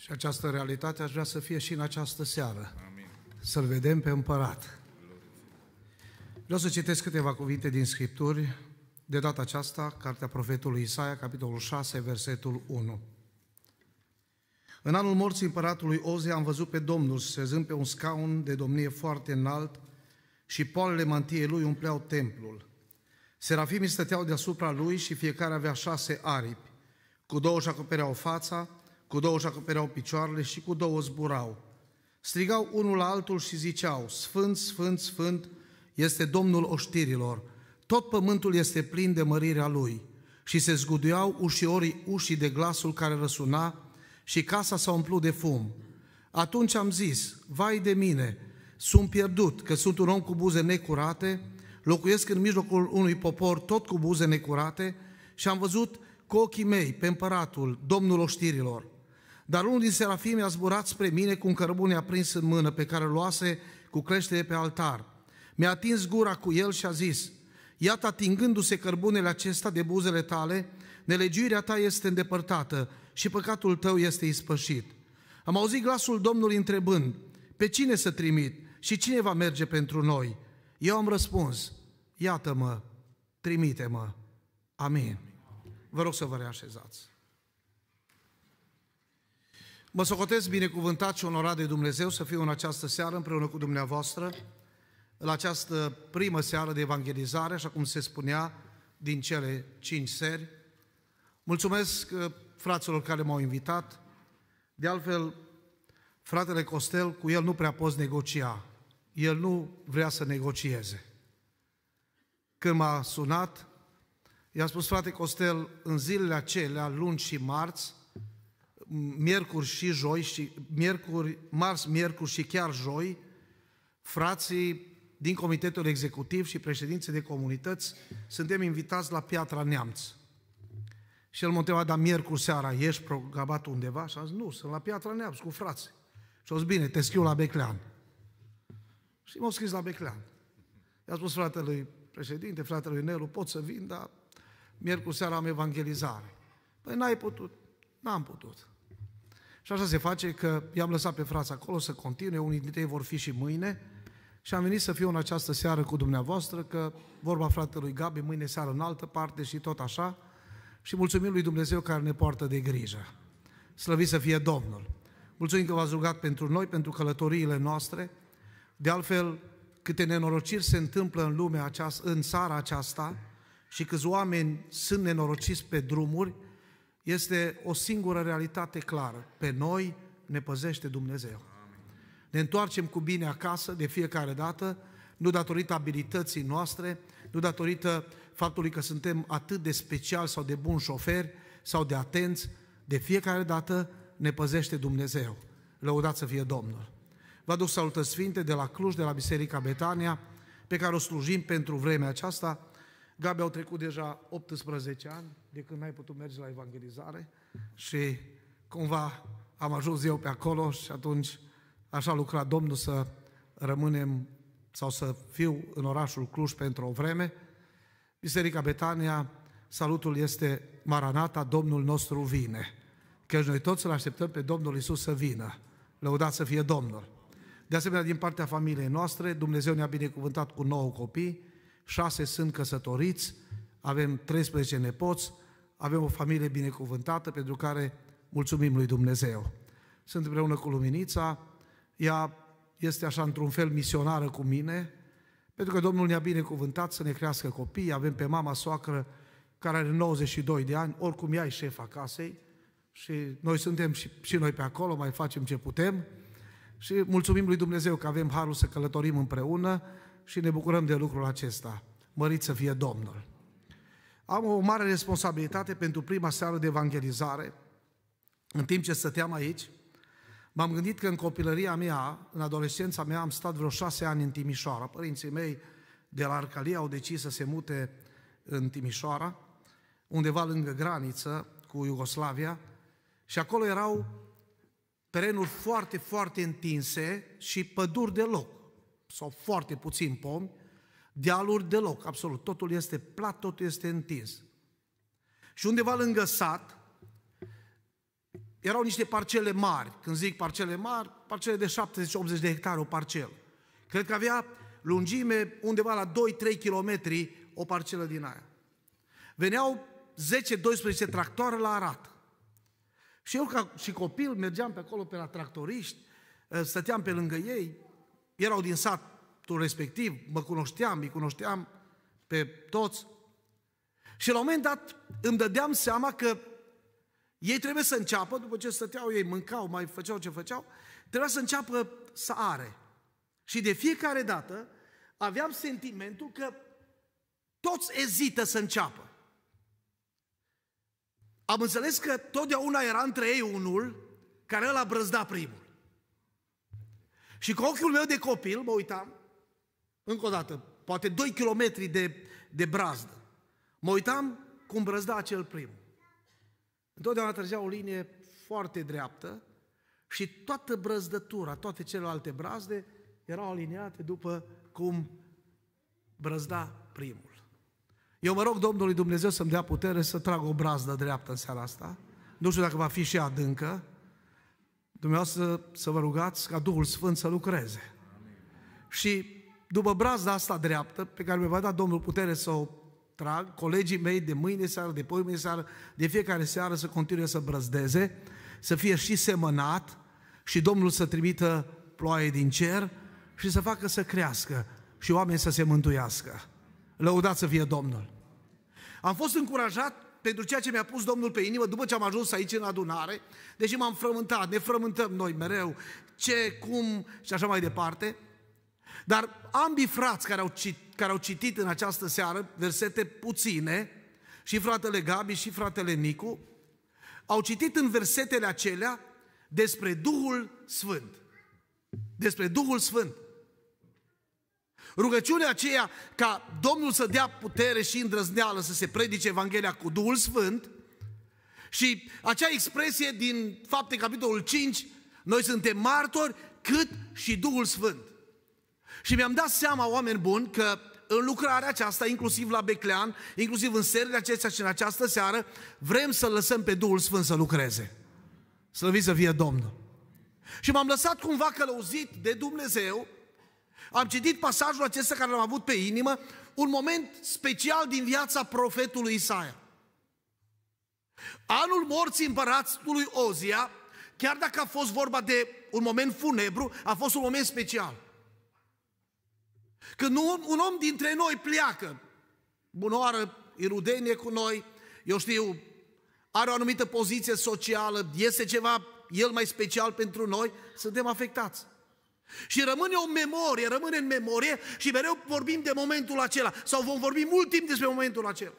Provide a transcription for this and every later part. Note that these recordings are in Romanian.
Și această realitate aș vrea să fie și în această seară. Amin. Să-L vedem pe împărat. Vreau să citesc câteva cuvinte din Scripturi, de data aceasta, Cartea Profetului Isaia, capitolul 6, versetul 1. În anul morții împăratului Oze am văzut pe Domnul sezând pe un scaun de domnie foarte înalt și poalele mantiei lui umpleau templul. Serafimii stăteau deasupra lui și fiecare avea șase aripi. Cu două își acopereau fața, cu două își acopereau picioarele și cu două zburau. Strigau unul la altul și ziceau, Sfânt, Sfânt, Sfânt este Domnul oștirilor, tot pământul este plin de mărirea Lui. Și se zguduiau ușiorii ușii de glasul care răsuna și casa s-a umplut de fum. Atunci am zis, vai de mine, sunt pierdut, că sunt un om cu buze necurate, locuiesc în mijlocul unui popor tot cu buze necurate și am văzut cu ochii mei pe împăratul, domnul oștirilor. Dar unul din serafimi a zburat spre mine cu un cărbune aprins în mână pe care luase cu creștere pe altar. Mi-a atins gura cu el și a zis, Iată, atingându-se cărbunele acesta de buzele tale, nelegiuirea ta este îndepărtată și păcatul tău este ispășit. Am auzit glasul Domnului întrebând, pe cine să trimit și cine va merge pentru noi? Eu am răspuns, iată-mă, trimite-mă. Amin. Vă rog să vă reașezați. Mă socotez binecuvântat și onorat de Dumnezeu să fiu în această seară împreună cu dumneavoastră, la această primă seară de evangelizare, așa cum se spunea, din cele cinci seri. Mulțumesc uh, fraților care m-au invitat. De altfel, fratele Costel, cu el nu prea poți negocia. El nu vrea să negocieze. Când m-a sunat, i-a spus, frate Costel, în zilele acelea, luni și marți, miercuri și joi, și miercuri, marți, miercuri și chiar joi, frații din Comitetul Executiv și președinții de comunități, suntem invitați la Piatra Neamț. Și el mă întreba, dar miercuri seara ești programat undeva? Și am zis, nu, sunt la Piatra Neamț cu frații. Și au zis, bine, te scriu la Beclean. Și m-au scris la Beclean. I-a spus fratelui președinte, fratelui Nelu, pot să vin, dar miercuri seara am evangelizare. Păi n-ai putut. N-am putut. Și așa se face că i-am lăsat pe frați acolo să continue, unii dintre ei vor fi și mâine. Și am venit să fiu în această seară cu dumneavoastră, că vorba fratelui Gabi, mâine seară în altă parte și tot așa. Și mulțumim lui Dumnezeu care ne poartă de grijă. Slăvit să fie Domnul! Mulțumim că v-ați rugat pentru noi, pentru călătoriile noastre. De altfel, câte nenorociri se întâmplă în lumea aceasta, în țara aceasta și câți oameni sunt nenorociți pe drumuri, este o singură realitate clară. Pe noi ne păzește Dumnezeu. Ne întoarcem cu bine acasă de fiecare dată, nu datorită abilității noastre, nu datorită faptului că suntem atât de special sau de buni șoferi sau de atenți, de fiecare dată ne păzește Dumnezeu. Lăudați să fie Domnul! Vă aduc salută sfinte de la Cluj, de la Biserica Betania, pe care o slujim pentru vremea aceasta, Gabi, au trecut deja 18 ani de când n-ai putut merge la evangelizare și cumva am ajuns eu pe acolo și atunci așa lucra Domnul să rămânem sau să fiu în orașul Cluj pentru o vreme. Biserica Betania, salutul este Maranata, Domnul nostru vine. Căci noi toți îl așteptăm pe Domnul Isus să vină. Lăudat să fie Domnul. De asemenea, din partea familiei noastre, Dumnezeu ne-a binecuvântat cu nouă copii, șase sunt căsătoriți, avem 13 nepoți, avem o familie binecuvântată pentru care mulțumim lui Dumnezeu. Sunt împreună cu Luminița, ea este așa într-un fel misionară cu mine, pentru că Domnul ne-a binecuvântat să ne crească copii, avem pe mama soacră care are 92 de ani, oricum ea e șefa casei și noi suntem și, și noi pe acolo, mai facem ce putem și mulțumim lui Dumnezeu că avem harul să călătorim împreună și ne bucurăm de lucrul acesta. Mărit să fie Domnul! Am o mare responsabilitate pentru prima seară de evangelizare. În timp ce stăteam aici, m-am gândit că în copilăria mea, în adolescența mea, am stat vreo șase ani în Timișoara. Părinții mei de la Arcalia au decis să se mute în Timișoara, undeva lângă graniță cu Iugoslavia, și acolo erau terenuri foarte, foarte întinse și păduri de loc sau foarte puțin pomi, dealuri deloc, absolut. Totul este plat, totul este întins. Și undeva lângă sat erau niște parcele mari. Când zic parcele mari, parcele de 70-80 de hectare, o parcelă. Cred că avea lungime undeva la 2-3 kilometri o parcelă din aia. Veneau 10-12 tractoare la arat. Și eu ca și copil mergeam pe acolo pe la tractoriști, stăteam pe lângă ei, erau din satul respectiv, mă cunoșteam, îi cunoșteam pe toți. Și la un moment dat îmi dădeam seama că ei trebuie să înceapă, după ce stăteau ei, mâncau, mai făceau ce făceau, trebuia să înceapă să are. Și de fiecare dată aveam sentimentul că toți ezită să înceapă. Am înțeles că totdeauna era între ei unul care îl a brăzda primul. Și cu ochiul meu de copil mă uitam, încă o dată, poate 2 kilometri de, de brazdă. Mă uitam cum brăzda acel prim. Întotdeauna trăgea o linie foarte dreaptă și toată brăzdătura, toate celelalte brazde erau aliniate după cum brăzda primul. Eu mă rog Domnului Dumnezeu să-mi dea putere să trag o brazdă dreaptă în seara asta. Nu știu dacă va fi și adâncă, dumneavoastră să vă rugați ca Duhul Sfânt să lucreze. Și după brazda asta dreaptă, pe care mi a da Domnul putere să o trag, colegii mei de mâine seară, de poimâine seară, de fiecare seară să continue să brăzdeze, să fie și semănat și Domnul să trimită ploaie din cer și să facă să crească și oamenii să se mântuiască. Lăudați să fie Domnul! Am fost încurajat pentru ceea ce mi-a pus Domnul pe inimă după ce am ajuns aici în adunare, deși m-am frământat, ne frământăm noi mereu, ce, cum și așa mai departe, dar ambii frați care au, cit, care au citit în această seară versete puține, și fratele Gabi și fratele Nicu, au citit în versetele acelea despre Duhul Sfânt. Despre Duhul Sfânt. Rugăciunea aceea ca Domnul să dea putere și îndrăzneală să se predice Evanghelia cu Duhul Sfânt și acea expresie din fapte capitolul 5, noi suntem martori cât și Duhul Sfânt. Și mi-am dat seama, oameni buni, că în lucrarea aceasta, inclusiv la Beclean, inclusiv în serile acestea și în această seară, vrem să lăsăm pe Duhul Sfânt să lucreze. Slăviți să fie Domnul! Și m-am lăsat cumva călăuzit de Dumnezeu am citit pasajul acesta care l-am avut pe inimă, un moment special din viața profetului Isaia. Anul morții împăratului Ozia, chiar dacă a fost vorba de un moment funebru, a fost un moment special. Când un, un om dintre noi pleacă, bunoară, irudenie cu noi, eu știu, are o anumită poziție socială, este ceva el mai special pentru noi, suntem afectați. Și rămâne o memorie, rămâne în memorie și mereu vorbim de momentul acela. Sau vom vorbi mult timp despre momentul acela.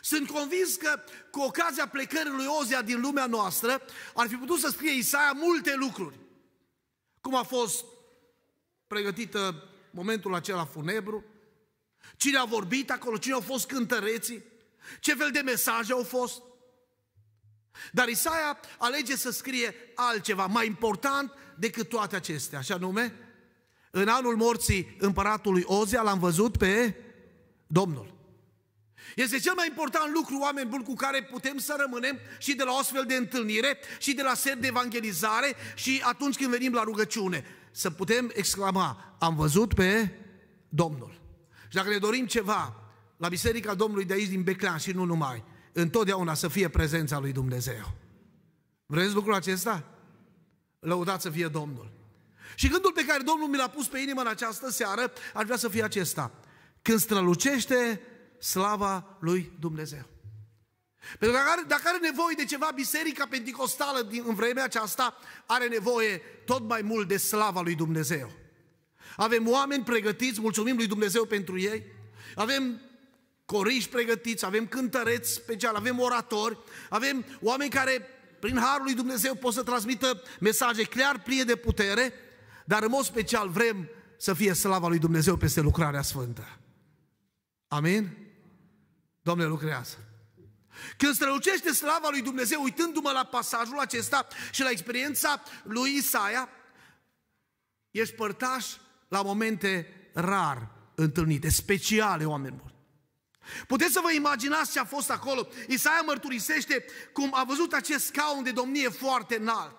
Sunt convins că cu ocazia plecării lui Ozia din lumea noastră ar fi putut să scrie Isaia multe lucruri. Cum a fost pregătită momentul acela funebru, cine a vorbit acolo, cine au fost cântăreții, ce fel de mesaje au fost. Dar Isaia alege să scrie altceva mai important decât toate acestea, așa nume? În anul morții împăratului Ozia l-am văzut pe Domnul. Este cel mai important lucru, oameni buni, cu care putem să rămânem și de la o astfel de întâlnire și de la ser de evangelizare și atunci când venim la rugăciune. Să putem exclama, am văzut pe Domnul. Și dacă ne dorim ceva la Biserica Domnului de aici din Beclean și nu numai, întotdeauna să fie prezența lui Dumnezeu. Vreți lucrul acesta? Lăudați să fie Domnul! Și gândul pe care Domnul mi l-a pus pe inimă în această seară, ar vrea să fie acesta. Când strălucește slava lui Dumnezeu. Pentru că dacă are, dacă are nevoie de ceva, biserica pentecostală din, în vremea aceasta are nevoie tot mai mult de slava lui Dumnezeu. Avem oameni pregătiți, mulțumim lui Dumnezeu pentru ei, avem coriși pregătiți, avem cântăreți special, avem oratori, avem oameni care prin Harul lui Dumnezeu pot să transmită mesaje clar, plie de putere, dar în mod special vrem să fie slava lui Dumnezeu peste lucrarea sfântă. Amin? Domnule, lucrează. Când strălucește slava lui Dumnezeu, uitându-mă la pasajul acesta și la experiența lui Isaia, ești părtaș la momente rar întâlnite, speciale, oameni buni. Puteți să vă imaginați ce a fost acolo? Isaia mărturisește cum a văzut acest scaun de domnie foarte înalt.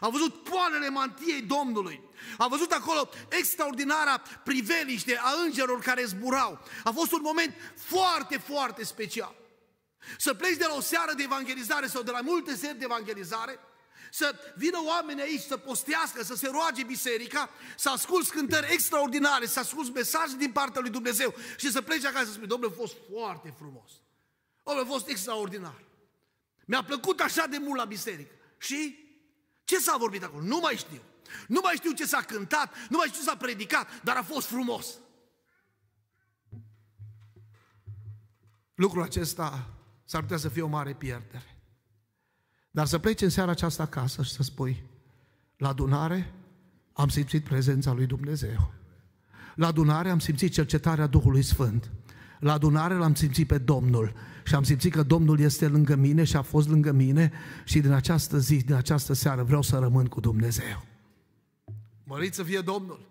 A văzut poalele mantiei Domnului. A văzut acolo extraordinara priveliște a îngerilor care zburau. A fost un moment foarte, foarte special. Să pleci de la o seară de evangelizare sau de la multe seri de evangelizare – să vină oameni aici să postească, să se roage biserica, să ascult cântări extraordinare, să ascult mesaje din partea lui Dumnezeu și să plece acasă să spui, Domnule, a fost foarte frumos. Domnule, a fost extraordinar. Mi-a plăcut așa de mult la biserică. Și ce s-a vorbit acolo? Nu mai știu. Nu mai știu ce s-a cântat, nu mai știu ce s-a predicat, dar a fost frumos. Lucrul acesta s-ar putea să fie o mare pierdere. Dar să pleci în seara aceasta acasă și să spui, la adunare am simțit prezența lui Dumnezeu. La adunare am simțit cercetarea Duhului Sfânt. La adunare l-am simțit pe Domnul și am simțit că Domnul este lângă mine și a fost lângă mine și din această zi, din această seară vreau să rămân cu Dumnezeu. Măriți să fie Domnul!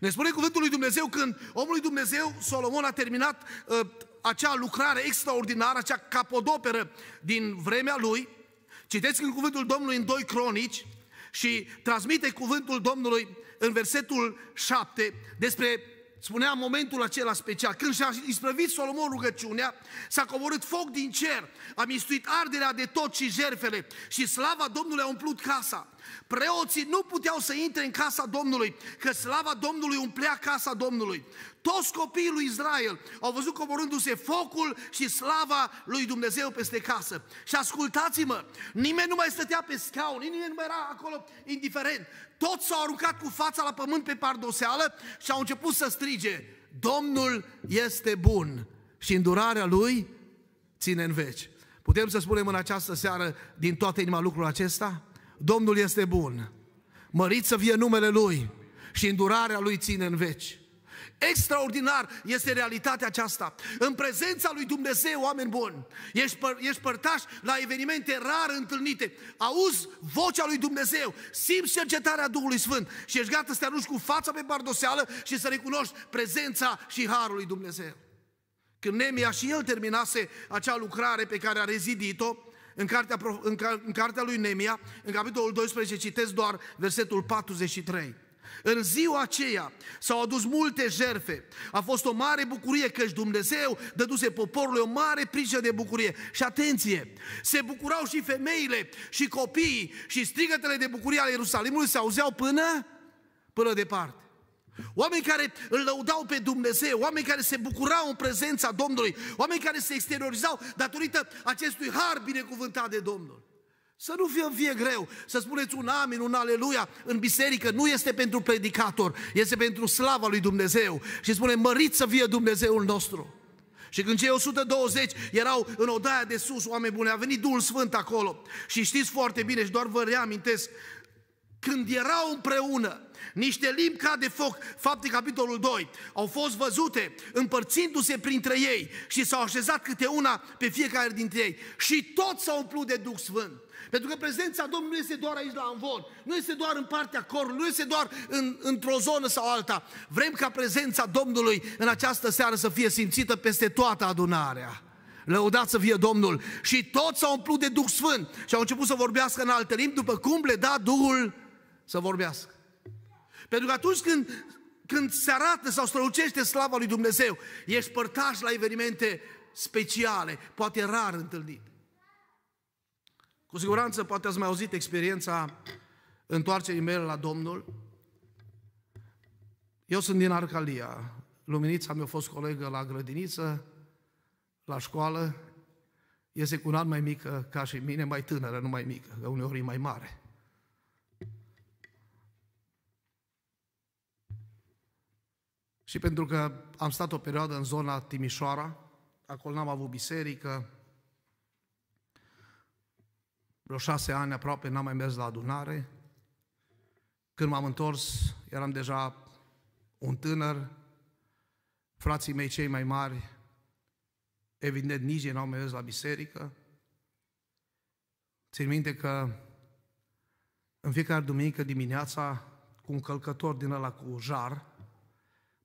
Ne spune cuvântul lui Dumnezeu când omul lui Dumnezeu, Solomon, a terminat uh, acea lucrare extraordinară, acea capodoperă din vremea lui, Citeți în cuvântul Domnului în 2 Cronici și transmite cuvântul Domnului în versetul 7 despre Spunea momentul acela special, când și-a isprăvit Solomon rugăciunea, s-a coborât foc din cer, a mistuit arderea de tot și jerfele și slava Domnului a umplut casa. Preoții nu puteau să intre în casa Domnului, că slava Domnului umplea casa Domnului. Toți copiii lui Israel au văzut coborându-se focul și slava lui Dumnezeu peste casă. Și ascultați-mă, nimeni nu mai stătea pe scaun, nimeni nu mai era acolo indiferent, toți s-au aruncat cu fața la pământ pe pardoseală și au început să strige, Domnul este bun și îndurarea Lui ține în veci. Putem să spunem în această seară din toată inima lucrul acesta? Domnul este bun, mărit să fie numele Lui și îndurarea Lui ține în veci. Extraordinar este realitatea aceasta. În prezența lui Dumnezeu, oameni buni, ești, păr- ești părtaș la evenimente rar întâlnite. Auzi vocea lui Dumnezeu, simți cercetarea Duhului Sfânt și ești gata să te arunci cu fața pe bardoseală și să recunoști prezența și harul lui Dumnezeu. Când Nemia și el terminase acea lucrare pe care a rezidit-o, în cartea, în, în cartea lui Nemia, în capitolul 12, citesc doar versetul 43. În ziua aceea s-au adus multe jerfe. A fost o mare bucurie căci Dumnezeu dăduse poporului o mare prică de bucurie. Și atenție, se bucurau și femeile și copiii și strigătele de bucurie ale Ierusalimului se auzeau până, până departe. Oameni care îl lăudau pe Dumnezeu, oameni care se bucurau în prezența Domnului, oameni care se exteriorizau datorită acestui har binecuvântat de Domnul. Să nu fie, fie greu să spuneți un amin, un aleluia în biserică. Nu este pentru predicator, este pentru slava lui Dumnezeu. Și spune, mărit să fie Dumnezeul nostru. Și când cei 120 erau în odaia de sus, oameni buni, a venit Duhul Sfânt acolo. Și știți foarte bine, și doar vă reamintesc, când erau împreună, niște limbi ca de foc, fapte capitolul 2, au fost văzute împărțindu-se printre ei și s-au așezat câte una pe fiecare dintre ei și toți s-au umplut de Duh Sfânt. Pentru că prezența Domnului nu este doar aici la Amvon, nu este doar în partea corului, nu este doar în, într-o zonă sau alta. Vrem ca prezența Domnului în această seară să fie simțită peste toată adunarea. Lăudați să fie Domnul! Și toți s-au umplut de Duh Sfânt și au început să vorbească în alte limbi după cum le da Duhul să vorbească. Pentru că atunci când, când se arată sau strălucește slava lui Dumnezeu, ești părtaș la evenimente speciale, poate rar întâlnit. Cu siguranță poate ați mai auzit experiența întoarcerii mele la Domnul. Eu sunt din Arcalia. Luminița mi-a fost colegă la grădiniță, la școală. Este cu un an mai mică ca și mine, mai tânără, nu mai mică, că uneori e mai mare. Și pentru că am stat o perioadă în zona Timișoara, acolo n-am avut biserică, vreo șase ani aproape n-am mai mers la adunare. Când m-am întors, eram deja un tânăr, frații mei cei mai mari, evident nici ei n-au mai mers la biserică. Țin minte că în fiecare duminică dimineața, cu un călcător din ăla cu jar,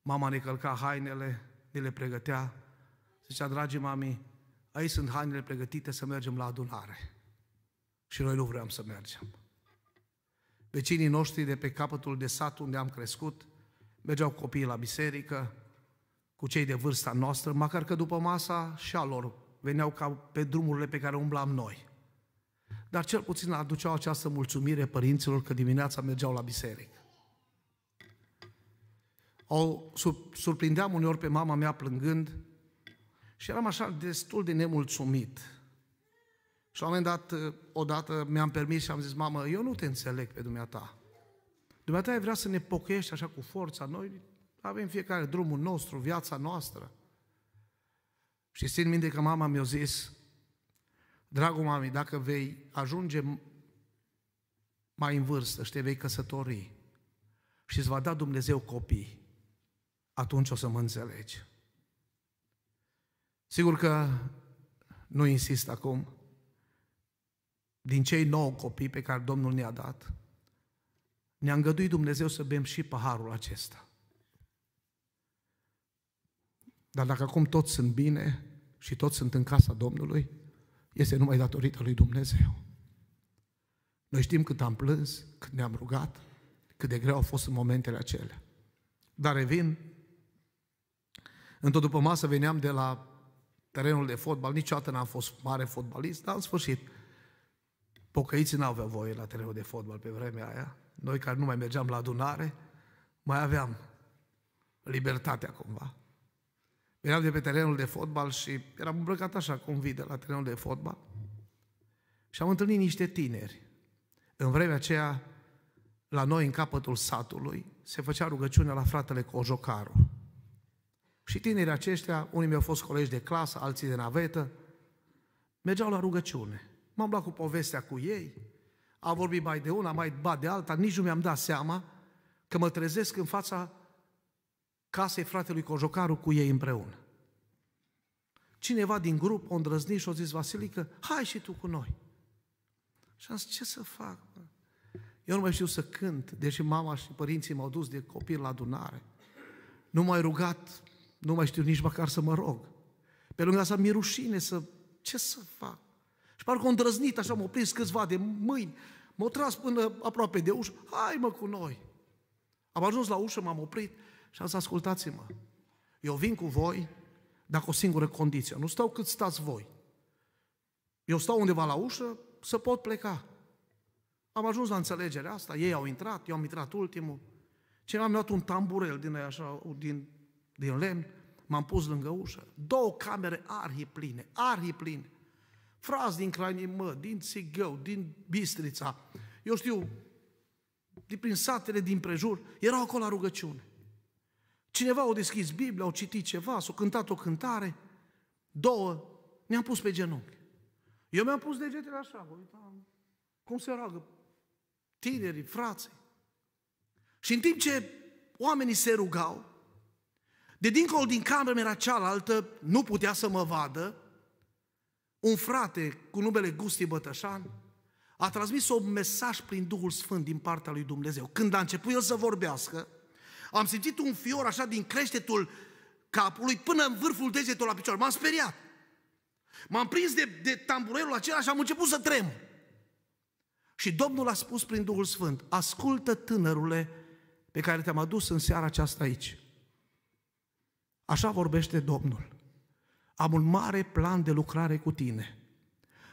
Mama ne călca hainele, ne le pregătea. Zicea, dragii mami, aici sunt hainele pregătite să mergem la adunare. Și noi nu vrem să mergem. Vecinii noștri de pe capătul de sat unde am crescut, mergeau copiii la biserică, cu cei de vârsta noastră, măcar că după masa și a lor veneau ca pe drumurile pe care umblam noi. Dar cel puțin aduceau această mulțumire părinților că dimineața mergeau la biserică. O surprindeam uneori pe mama mea plângând și eram așa destul de nemulțumit. Și la un moment dat, odată mi-am permis și am zis, mamă, eu nu te înțeleg pe dumneata. Dumneata ai vrea să ne pocăiești așa cu forța, noi avem fiecare drumul nostru, viața noastră. Și țin minte că mama mi-a zis, dragul mami, dacă vei ajunge mai în vârstă și te vei căsători și îți va da Dumnezeu copii, atunci o să mă înțelegi. Sigur că nu insist acum. Din cei nouă copii pe care Domnul ne-a dat, ne-a îngăduit Dumnezeu să bem și paharul acesta. Dar dacă acum toți sunt bine și toți sunt în casa Domnului, este numai datorită lui Dumnezeu. Noi știm cât am plâns, cât ne-am rugat, cât de greu au fost în momentele acelea. Dar revin Într-o după masă veneam de la terenul de fotbal, niciodată n-am fost mare fotbalist, dar în sfârșit, pocăiții n-aveau voie la terenul de fotbal pe vremea aia. Noi care nu mai mergeam la adunare, mai aveam libertatea cumva. Veneam de pe terenul de fotbal și eram îmbrăcat așa cum vii de la terenul de fotbal. Și am întâlnit niște tineri. În vremea aceea, la noi, în capătul satului, se făcea rugăciunea la fratele Cojocaru. Și tinerii aceștia, unii mi-au fost colegi de clasă, alții de navetă, mergeau la rugăciune. M-am luat cu povestea cu ei, a vorbit mai de una, mai ba de alta, nici nu mi-am dat seama că mă trezesc în fața casei fratelui Cojocaru cu ei împreună. Cineva din grup o îndrăzni și o zis, Vasilică, hai și tu cu noi. Și am zis, ce să fac? Bă? Eu nu mai știu să cânt, deși mama și părinții m-au dus de copil la adunare. Nu m-ai rugat nu mai știu nici măcar să mă rog. Pe lângă asta mi-e rușine să... Ce să fac? Și parcă îndrăznit, așa m a prins câțiva de mâini, m a tras până aproape de ușă, hai mă cu noi. Am ajuns la ușă, m-am oprit și am zis, ascultați-mă, eu vin cu voi, dar cu o singură condiție, nu stau cât stați voi. Eu stau undeva la ușă să pot pleca. Am ajuns la înțelegerea asta, ei au intrat, eu am intrat ultimul. Cineva mi-a dat un tamburel din, așa, din din lemn, m-am pus lângă ușă. Două camere arhipline, arhipline. Frați din Crainimă, din Sigău, din Bistrița, eu știu, de prin satele din prejur, erau acolo la rugăciune. Cineva au deschis Biblia, au citit ceva, s-au cântat o cântare, două, ne-am pus pe genunchi. Eu mi-am pus degetele așa, uitam, cum se roagă tinerii, frații. Și în timp ce oamenii se rugau, de dincolo din camera cealaltă, nu putea să mă vadă, un frate cu numele Gusti Bătășan a transmis un mesaj prin Duhul Sfânt din partea lui Dumnezeu. Când a început el să vorbească, am simțit un fior așa din creștetul capului până în vârful degetului la picior. M-am speriat. M-am prins de, de tamburelul acela și am început să tremur. Și Domnul a spus prin Duhul Sfânt, ascultă tânărule pe care te-am adus în seara aceasta aici. Așa vorbește Domnul. Am un mare plan de lucrare cu tine.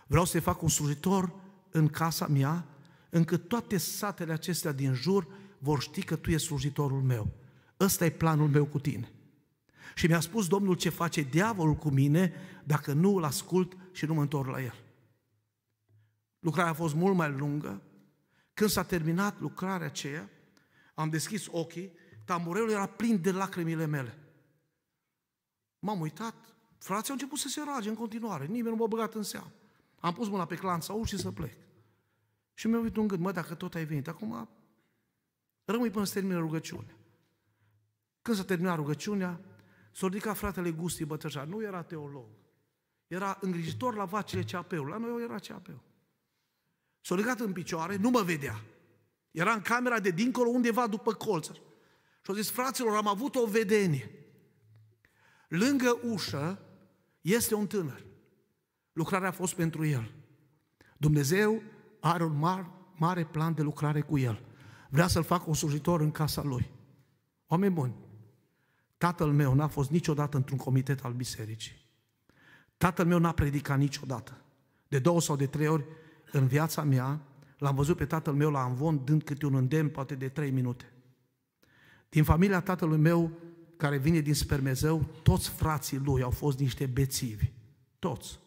Vreau să fac un slujitor în casa mea, încât toate satele acestea din jur vor ști că tu ești slujitorul meu. Ăsta e planul meu cu tine. Și mi-a spus Domnul ce face diavolul cu mine dacă nu îl ascult și nu mă întorc la el. Lucrarea a fost mult mai lungă. Când s-a terminat lucrarea aceea, am deschis ochii, tamburelul era plin de lacrimile mele. M-am uitat, frații au început să se roage în continuare, nimeni nu m-a băgat în seamă. Am pus mâna pe clanța ușii să plec. Și mi-a uitat un gând, mă, dacă tot ai venit, acum rămâi până să termină rugăciunea. Când s-a terminat rugăciunea, s-a ridicat fratele Gusti Bătășar, nu era teolog, era îngrijitor la vacile cap la noi era cap S-a ridicat în picioare, nu mă vedea. Era în camera de dincolo, undeva după colț. Și a zis, fraților, am avut o vedenie. Lângă ușă este un tânăr. Lucrarea a fost pentru el. Dumnezeu are un mare, mare plan de lucrare cu el. Vrea să-l facă un slujitor în casa lui. Oameni buni, tatăl meu n-a fost niciodată într-un comitet al bisericii. Tatăl meu n-a predicat niciodată. De două sau de trei ori în viața mea l-am văzut pe tatăl meu la Amvon dând câte un îndemn, poate de trei minute. Din familia tatălui meu care vine din spermezeu, toți frații lui au fost niște bețivi. Toți.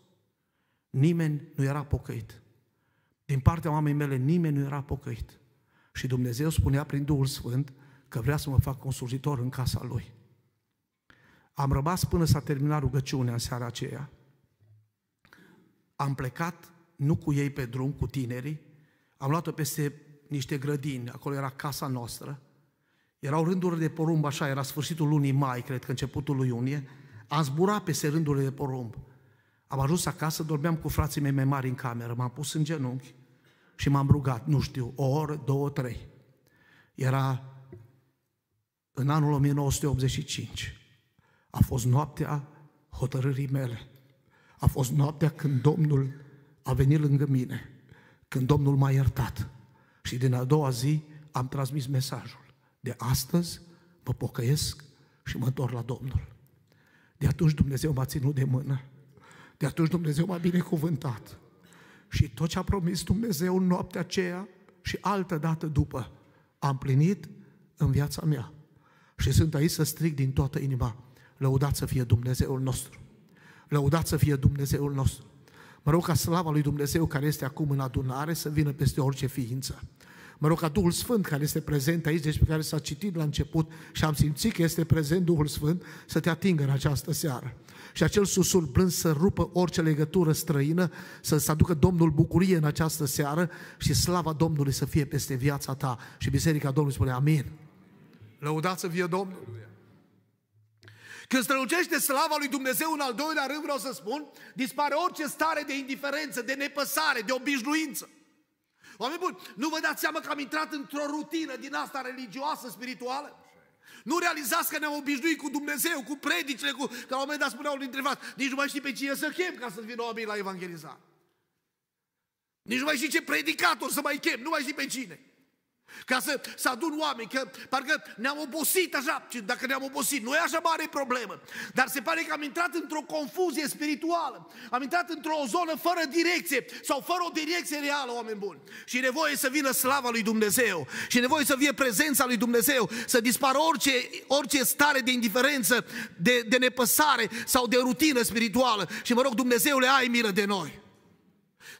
Nimeni nu era pocăit. Din partea mamei mele nimeni nu era pocăit. Și Dumnezeu spunea prin Duhul Sfânt că vrea să mă fac un slujitor în casa Lui. Am rămas până s-a terminat rugăciunea în seara aceea. Am plecat, nu cu ei pe drum, cu tinerii, am luat-o peste niște grădini, acolo era casa noastră, erau rânduri de porumb așa, era sfârșitul lunii mai, cred că începutul lui iunie, am zburat peste rândurile de porumb. Am ajuns acasă, dormeam cu frații mei mai mari în cameră, m-am pus în genunchi și m-am rugat, nu știu, o oră, două, trei. Era în anul 1985. A fost noaptea hotărârii mele. A fost noaptea când Domnul a venit lângă mine, când Domnul m-a iertat. Și din a doua zi am transmis mesajul. De astăzi mă pocăiesc și mă întorc la Domnul. De atunci Dumnezeu m-a ținut de mână. De atunci Dumnezeu m-a binecuvântat. Și tot ce a promis Dumnezeu în noaptea aceea și altă dată după, am plinit în viața mea. Și sunt aici să strig din toată inima, Lăudați să fie Dumnezeul nostru. Lăudați să fie Dumnezeul nostru. Mă rog ca slava lui Dumnezeu care este acum în adunare să vină peste orice ființă. Mă rog ca Duhul Sfânt care este prezent aici, despre deci care s-a citit la început și am simțit că este prezent Duhul Sfânt, să te atingă în această seară. Și acel susul blând să rupă orice legătură străină, să-ți aducă Domnul bucurie în această seară și slava Domnului să fie peste viața ta. Și Biserica Domnului spune amin. Lăudați să fie Domnul! Când strălucește slava lui Dumnezeu în al doilea rând, vreau să spun, dispare orice stare de indiferență, de nepăsare, de obișnuință. Oameni buni, nu vă dați seama că am intrat într-o rutină din asta religioasă, spirituală? Nu realizați că ne-am obișnuit cu Dumnezeu, cu predicile, cu... Că la un moment dat spunea unul dintre voi nici nu mai știi pe cine să chem ca să vină oamenii la evangelizare. Nici nu mai știi ce predicator să mai chem, nu mai știi pe cine. Ca să, să adun oameni, că parcă ne-am obosit așa, dacă ne-am obosit, nu e așa mare problemă. Dar se pare că am intrat într-o confuzie spirituală, am intrat într-o zonă fără direcție sau fără o direcție reală, oameni buni. Și e nevoie să vină slava lui Dumnezeu, și e nevoie să vie prezența lui Dumnezeu, să dispară orice, orice stare de indiferență, de, de nepăsare sau de rutină spirituală. Și mă rog, Dumnezeule, ai milă de noi.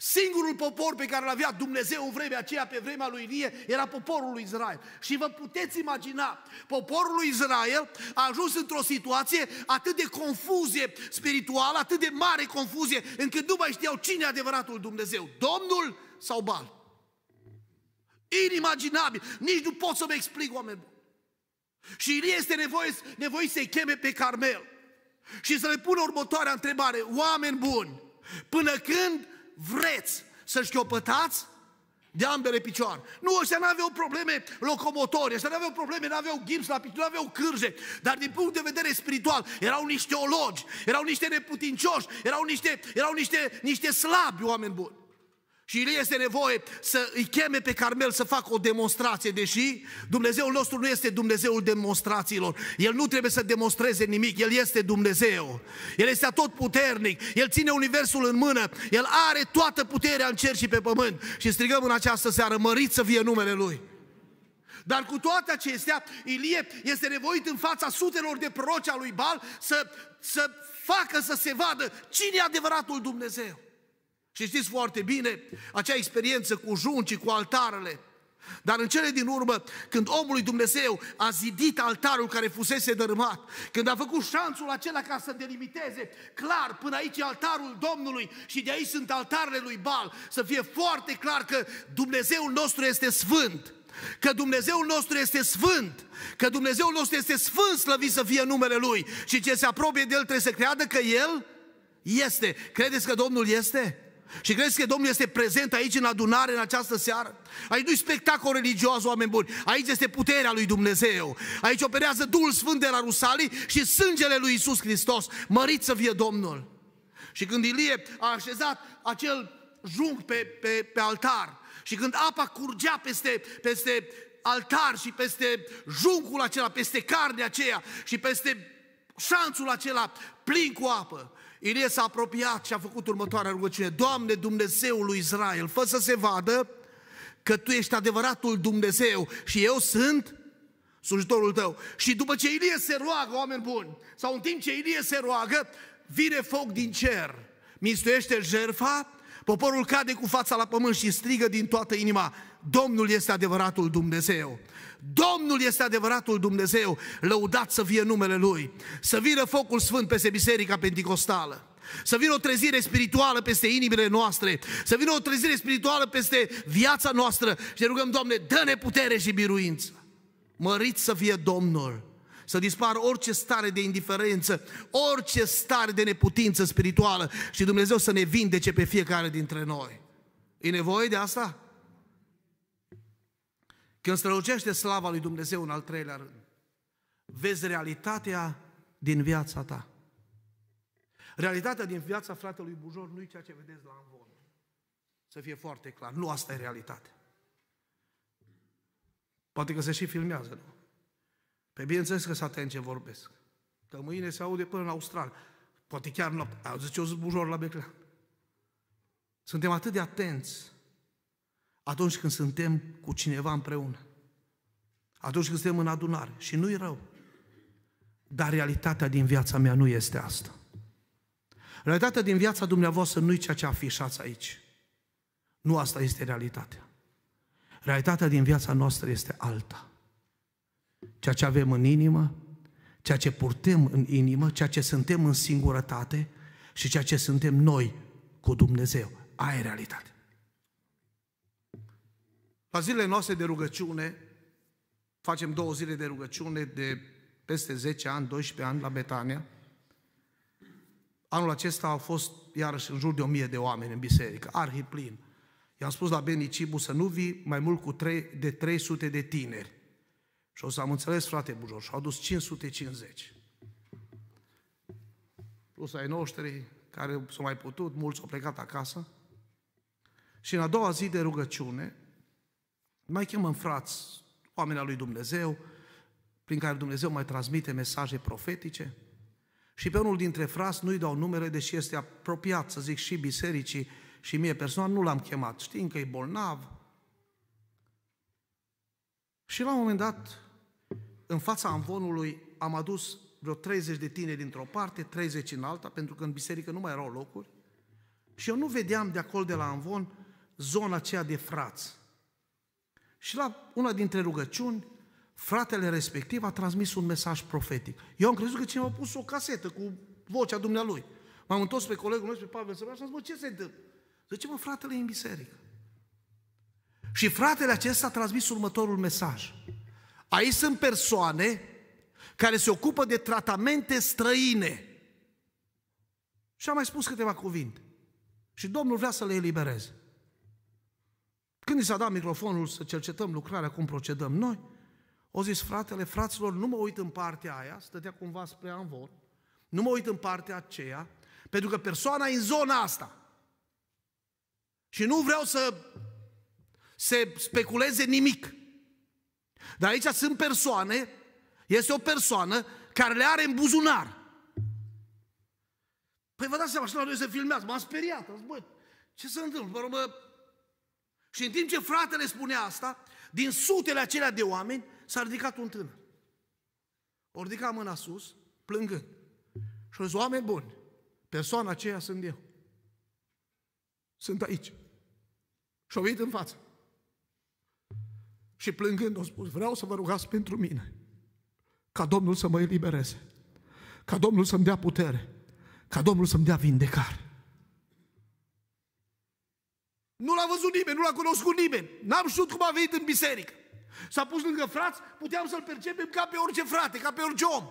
Singurul popor pe care îl avea Dumnezeu în vremea aceea, pe vremea lui Ilie, era poporul lui Israel. Și vă puteți imagina, poporul lui Israel a ajuns într-o situație atât de confuzie spirituală, atât de mare confuzie, încât nu mai știau cine e adevăratul Dumnezeu, Domnul sau Bal. Inimaginabil, nici nu pot să-mi explic oameni buni. Și Ilie este nevoie, nevoie să-i cheme pe Carmel și să le pună următoarea întrebare, oameni buni, până când vreți să șchiopătați de ambele picioare. Nu, ăștia nu aveau probleme locomotorie, ăștia nu aveau probleme, nu aveau gips la picioare, nu aveau cârje, dar din punct de vedere spiritual erau niște ologi, erau niște neputincioși, erau niște, erau niște, niște slabi oameni buni. Și Ilie este nevoie să îi cheme pe Carmel să facă o demonstrație, deși Dumnezeul nostru nu este Dumnezeul demonstrațiilor. El nu trebuie să demonstreze nimic, El este Dumnezeu. El este tot puternic, El ține Universul în mână, El are toată puterea în cer și pe pământ. Și strigăm în această seară, mărit să fie numele Lui. Dar cu toate acestea, Ilie este nevoit în fața sutelor de proroci al lui Bal să, să facă să se vadă cine e adevăratul Dumnezeu. Și știți foarte bine acea experiență cu juncii, cu altarele. Dar în cele din urmă, când omul lui Dumnezeu a zidit altarul care fusese dărâmat, când a făcut șanțul acela ca să delimiteze clar, până aici e altarul Domnului și de aici sunt altarele lui Bal, să fie foarte clar că Dumnezeul nostru este sfânt, că Dumnezeul nostru este sfânt, că Dumnezeul nostru este sfânt, slăvit să fie numele Lui și ce se apropie de El trebuie să creadă că El este. Credeți că Domnul este? Și crezi că Domnul este prezent aici în adunare în această seară? Aici nu e spectacol religios, oameni buni. Aici este puterea lui Dumnezeu. Aici operează Duhul Sfânt de la Rusalii și sângele lui Isus Hristos. Mărit să fie Domnul! Și când Ilie a așezat acel jung pe, pe, pe altar și când apa curgea peste, peste altar și peste juncul acela, peste carnea aceea și peste șanțul acela plin cu apă, Ilie s-a apropiat și a făcut următoarea rugăciune. Doamne Dumnezeul lui Israel, fă să se vadă că Tu ești adevăratul Dumnezeu și eu sunt slujitorul Tău. Și după ce Ilie se roagă, oameni buni, sau în timp ce Ilie se roagă, vine foc din cer, mistuiește jerfa, poporul cade cu fața la pământ și strigă din toată inima, Domnul este adevăratul Dumnezeu. Domnul este adevăratul Dumnezeu, lăudat să fie numele Lui. Să vină focul sfânt peste biserica pentecostală. Să vină o trezire spirituală peste inimile noastre, să vină o trezire spirituală peste viața noastră și ne rugăm, Doamne, dă-ne putere și biruință. Mărit să fie Domnul, să dispară orice stare de indiferență, orice stare de neputință spirituală și Dumnezeu să ne vindece pe fiecare dintre noi. E nevoie de asta? Când strălucește slava lui Dumnezeu în al treilea rând, vezi realitatea din viața ta. Realitatea din viața fratelui Bujor nu e ceea ce vedeți la învon. Să fie foarte clar, nu asta e realitatea. Poate că se și filmează, nu? Pe bineînțeles că să atent ce vorbesc. Că mâine se aude până în Australia. Poate chiar noapte. Au zis eu bujor la Beclean. Suntem atât de atenți atunci când suntem cu cineva împreună, atunci când suntem în adunare. Și nu-i rău. Dar realitatea din viața mea nu este asta. Realitatea din viața dumneavoastră nu e ceea ce afișați aici. Nu asta este realitatea. Realitatea din viața noastră este alta. Ceea ce avem în inimă, ceea ce purtăm în inimă, ceea ce suntem în singurătate și ceea ce suntem noi cu Dumnezeu. Aia e realitatea. La zilele noastre de rugăciune, facem două zile de rugăciune de peste 10 ani, 12 ani la Betania. Anul acesta au fost iarăși în jur de o mie de oameni în biserică, arhiplin. I-am spus la Beni să nu vii mai mult cu 3, de 300 de tineri. Și o să am înțeles, frate Bujor, și-au dus 550. Plus ai noștri, care s-au mai putut, mulți au plecat acasă. Și în a doua zi de rugăciune, mai chemăm frați, oameni al lui Dumnezeu, prin care Dumnezeu mai transmite mesaje profetice. Și pe unul dintre frați nu-i dau numele, deși este apropiat, să zic, și bisericii și mie personal, nu l-am chemat, știind că e bolnav. Și la un moment dat, în fața amvonului, am adus vreo 30 de tineri dintr-o parte, 30 în alta, pentru că în biserică nu mai erau locuri. Și eu nu vedeam de acolo, de la amvon, zona aceea de frați. Și la una dintre rugăciuni, fratele respectiv a transmis un mesaj profetic. Eu am crezut că cineva a pus o casetă cu vocea dumnealui. M-am întors pe colegul meu, pe Pavel Săbran, și am zis, ce se întâmplă? Zice, mă, fratele e în biserică. Și fratele acesta a transmis următorul mesaj. Aici sunt persoane care se ocupă de tratamente străine. Și am mai spus câteva cuvinte. Și Domnul vrea să le elibereze. Când i s-a dat microfonul să cercetăm lucrarea, cum procedăm noi, o zis fratele, fraților, nu mă uit în partea aia, stătea cumva spre anvor, nu mă uit în partea aceea, pentru că persoana e în zona asta. Și nu vreau să se speculeze nimic. Dar aici sunt persoane, este o persoană care le are în buzunar. Păi vă dați seama, așa la noi se filmează, m-am speriat, am zis, bă, ce se întâmplă? Bă, bă, și în timp ce fratele spunea asta, din sutele acelea de oameni s-a ridicat un tânăr. O ridica mâna sus, plângând. Și au zis, oameni buni, persoana aceea sunt eu. Sunt aici. Și au venit în față. Și plângând au spus, vreau să vă rugați pentru mine, ca Domnul să mă elibereze, ca Domnul să-mi dea putere, ca Domnul să-mi dea vindecare. Nu l-a văzut nimeni, nu l-a cunoscut nimeni. N-am știut cum a venit în biserică. S-a pus lângă frați, puteam să-l percepem ca pe orice frate, ca pe orice om.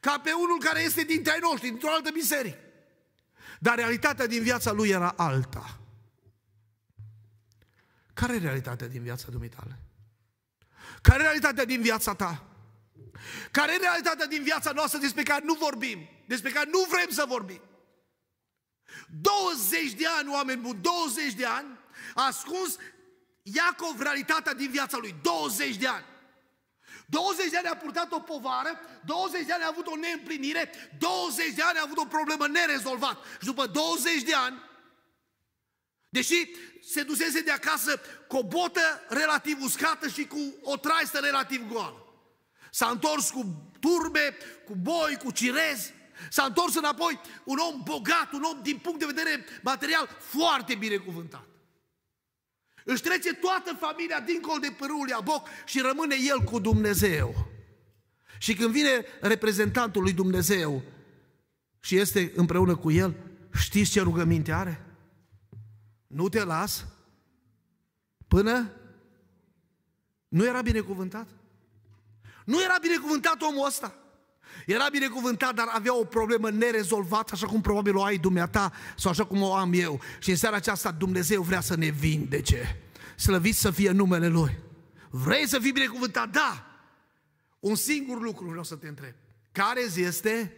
Ca pe unul care este dintre ai noștri, dintr-o altă biserică. Dar realitatea din viața lui era alta. Care e realitatea din viața dumitale? Care e realitatea din viața ta? Care e realitatea din viața noastră despre care nu vorbim, despre care nu vrem să vorbim? 20 de ani, oameni buni, 20 de ani, a ascuns Iacov realitatea din viața lui. 20 de ani. 20 de ani a purtat o povară, 20 de ani a avut o neîmplinire, 20 de ani a avut o problemă nerezolvat. Și după 20 de ani, deși se duseze de acasă cu o botă relativ uscată și cu o traistă relativ goală, s-a întors cu turbe, cu boi, cu cirezi, S-a întors înapoi un om bogat, un om din punct de vedere material foarte binecuvântat. Își trece toată familia dincolo de pârâul Iaboc și rămâne el cu Dumnezeu. Și când vine reprezentantul lui Dumnezeu și este împreună cu el, știți ce rugăminte are? Nu te las până nu era binecuvântat. Nu era binecuvântat omul ăsta. Era binecuvântat, dar avea o problemă nerezolvată, așa cum probabil o ai dumneata sau așa cum o am eu. Și în seara aceasta Dumnezeu vrea să ne vindece. Slăviți să fie numele Lui. Vrei să fii binecuvântat? Da! Un singur lucru vreau să te întreb. Care este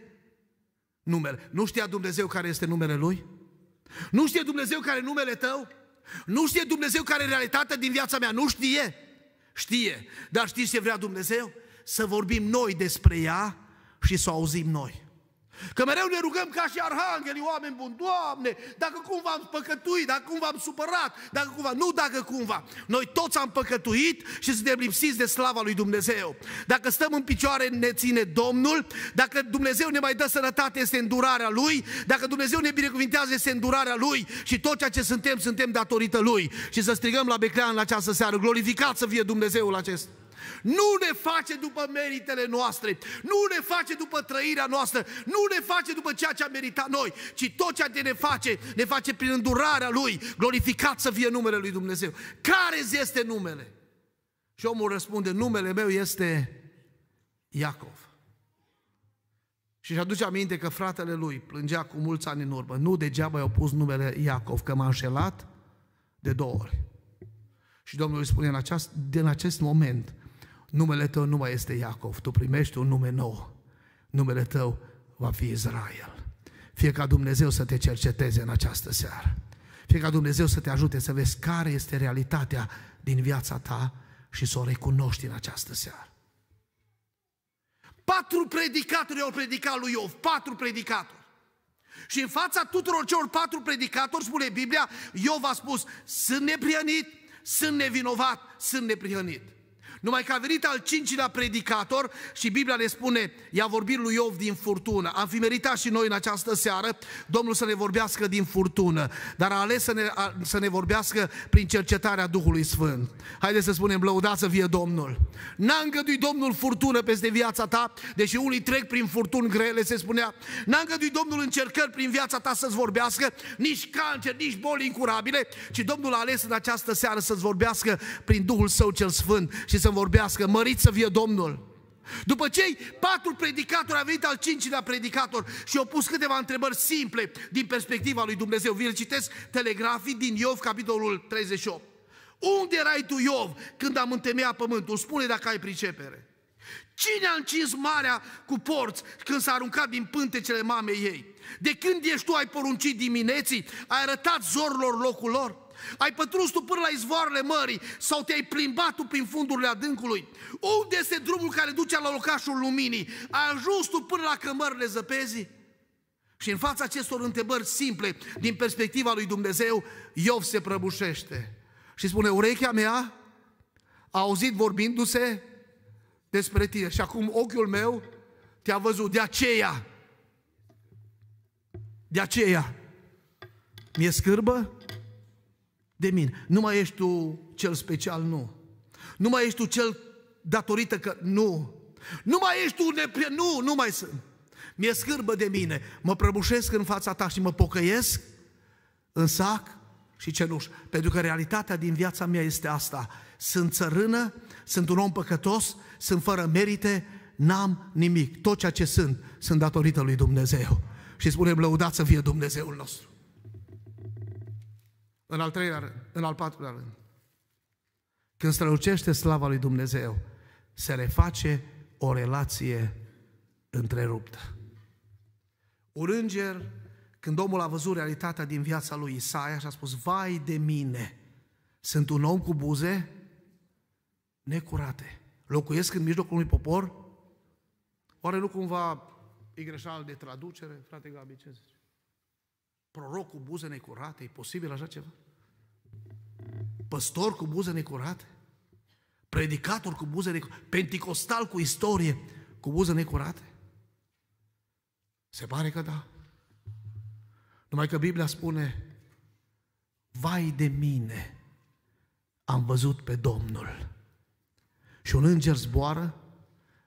numele? Nu știa Dumnezeu care este numele Lui? Nu știe Dumnezeu care e numele tău? Nu știe Dumnezeu care e realitatea din viața mea? Nu știe? Știe. Dar știi ce vrea Dumnezeu? Să vorbim noi despre ea și să o auzim noi. Că mereu ne rugăm ca și arhanghelii, oameni buni, Doamne, dacă cumva am păcătuit, dacă cumva am supărat, dacă cumva, nu dacă cumva. Noi toți am păcătuit și suntem lipsiți de slava lui Dumnezeu. Dacă stăm în picioare, ne ține Domnul, dacă Dumnezeu ne mai dă sănătate, este îndurarea Lui, dacă Dumnezeu ne binecuvintează, este îndurarea Lui și tot ceea ce suntem, suntem datorită Lui. Și să strigăm la Beclean la această seară, glorificat să fie Dumnezeul acesta. Nu ne face după meritele noastre, nu ne face după trăirea noastră, nu ne face după ceea ce a meritat noi, ci tot ceea ce ne face, ne face prin îndurarea Lui, glorificat să fie numele Lui Dumnezeu. Care este numele? Și omul răspunde, numele meu este Iacov. Și își aduce aminte că fratele lui plângea cu mulți ani în urmă. Nu degeaba i-au pus numele Iacov, că m-a înșelat de două ori. Și Domnul îi spune, în acest, din acest moment, numele tău nu mai este Iacov, tu primești un nume nou. Numele tău va fi Israel. Fie ca Dumnezeu să te cerceteze în această seară. Fie ca Dumnezeu să te ajute să vezi care este realitatea din viața ta și să o recunoști în această seară. Patru predicatori au predicat lui Iov, patru predicatori. Și în fața tuturor celor patru predicatori spune Biblia, Iov a spus, sunt neprihănit, sunt nevinovat, sunt neprihănit. Numai că a venit al cincilea predicator și Biblia ne spune, i-a vorbit lui Iov din furtună. Am fi meritat și noi în această seară Domnul să ne vorbească din furtună, dar a ales să ne, a, să ne vorbească prin cercetarea Duhului Sfânt. Haideți să spunem, lăudați să fie Domnul. N-a îngăduit Domnul furtună peste viața ta, deși unii trec prin furtuni grele, se spunea. N-a îngăduit Domnul încercări prin viața ta să-ți vorbească, nici cancer, nici boli incurabile, ci Domnul a ales în această seară să-ți vorbească prin Duhul Său cel Sfânt și să vorbească, mărit să fie Domnul. După cei patru predicatori a venit al cincilea predicator și au pus câteva întrebări simple din perspectiva lui Dumnezeu. Vi le citesc telegrafii din Iov, capitolul 38. Unde erai tu, Iov, când am întemeiat pământul? Spune dacă ai pricepere. Cine a încins marea cu porți când s-a aruncat din pântecele mamei ei? De când ești tu ai poruncit dimineții? Ai arătat zorilor locul lor? Ai pătruns tu până la izvoarele mării sau te-ai plimbat tu prin fundurile adâncului? Unde este drumul care duce la locașul luminii? Ai ajuns tu până la cămările zăpezii? Și în fața acestor întrebări simple, din perspectiva lui Dumnezeu, Iov se prăbușește și spune, urechea mea a auzit vorbindu-se despre tine și acum ochiul meu te-a văzut, de aceea, de aceea, mi-e scârbă, de mine. Nu mai ești tu cel special, nu. Nu mai ești tu cel datorită că nu. Nu mai ești tu nepre... Nu, nu mai sunt. Mi-e scârbă de mine. Mă prăbușesc în fața ta și mă pocăiesc în sac și cenuș. Pentru că realitatea din viața mea este asta. Sunt țărână, sunt un om păcătos, sunt fără merite, n-am nimic. Tot ceea ce sunt, sunt datorită lui Dumnezeu. Și spunem, lăudați să fie Dumnezeul nostru. În al, treilea rând, în al patrulea rând, când strălucește slava lui Dumnezeu, se reface o relație întreruptă. Un înger, când omul a văzut realitatea din viața lui Isaia și a spus, vai de mine, sunt un om cu buze necurate, locuiesc în mijlocul unui popor, oare nu cumva e greșeală de traducere? Frate Gabi, ce zici? Proroc cu buze necurate, e posibil așa ceva? Păstor cu buze necurate? Predicator cu buze necurate? Pentecostal cu istorie cu buze necurate? Se pare că da. Numai că Biblia spune, vai de mine, am văzut pe Domnul. Și un înger zboară,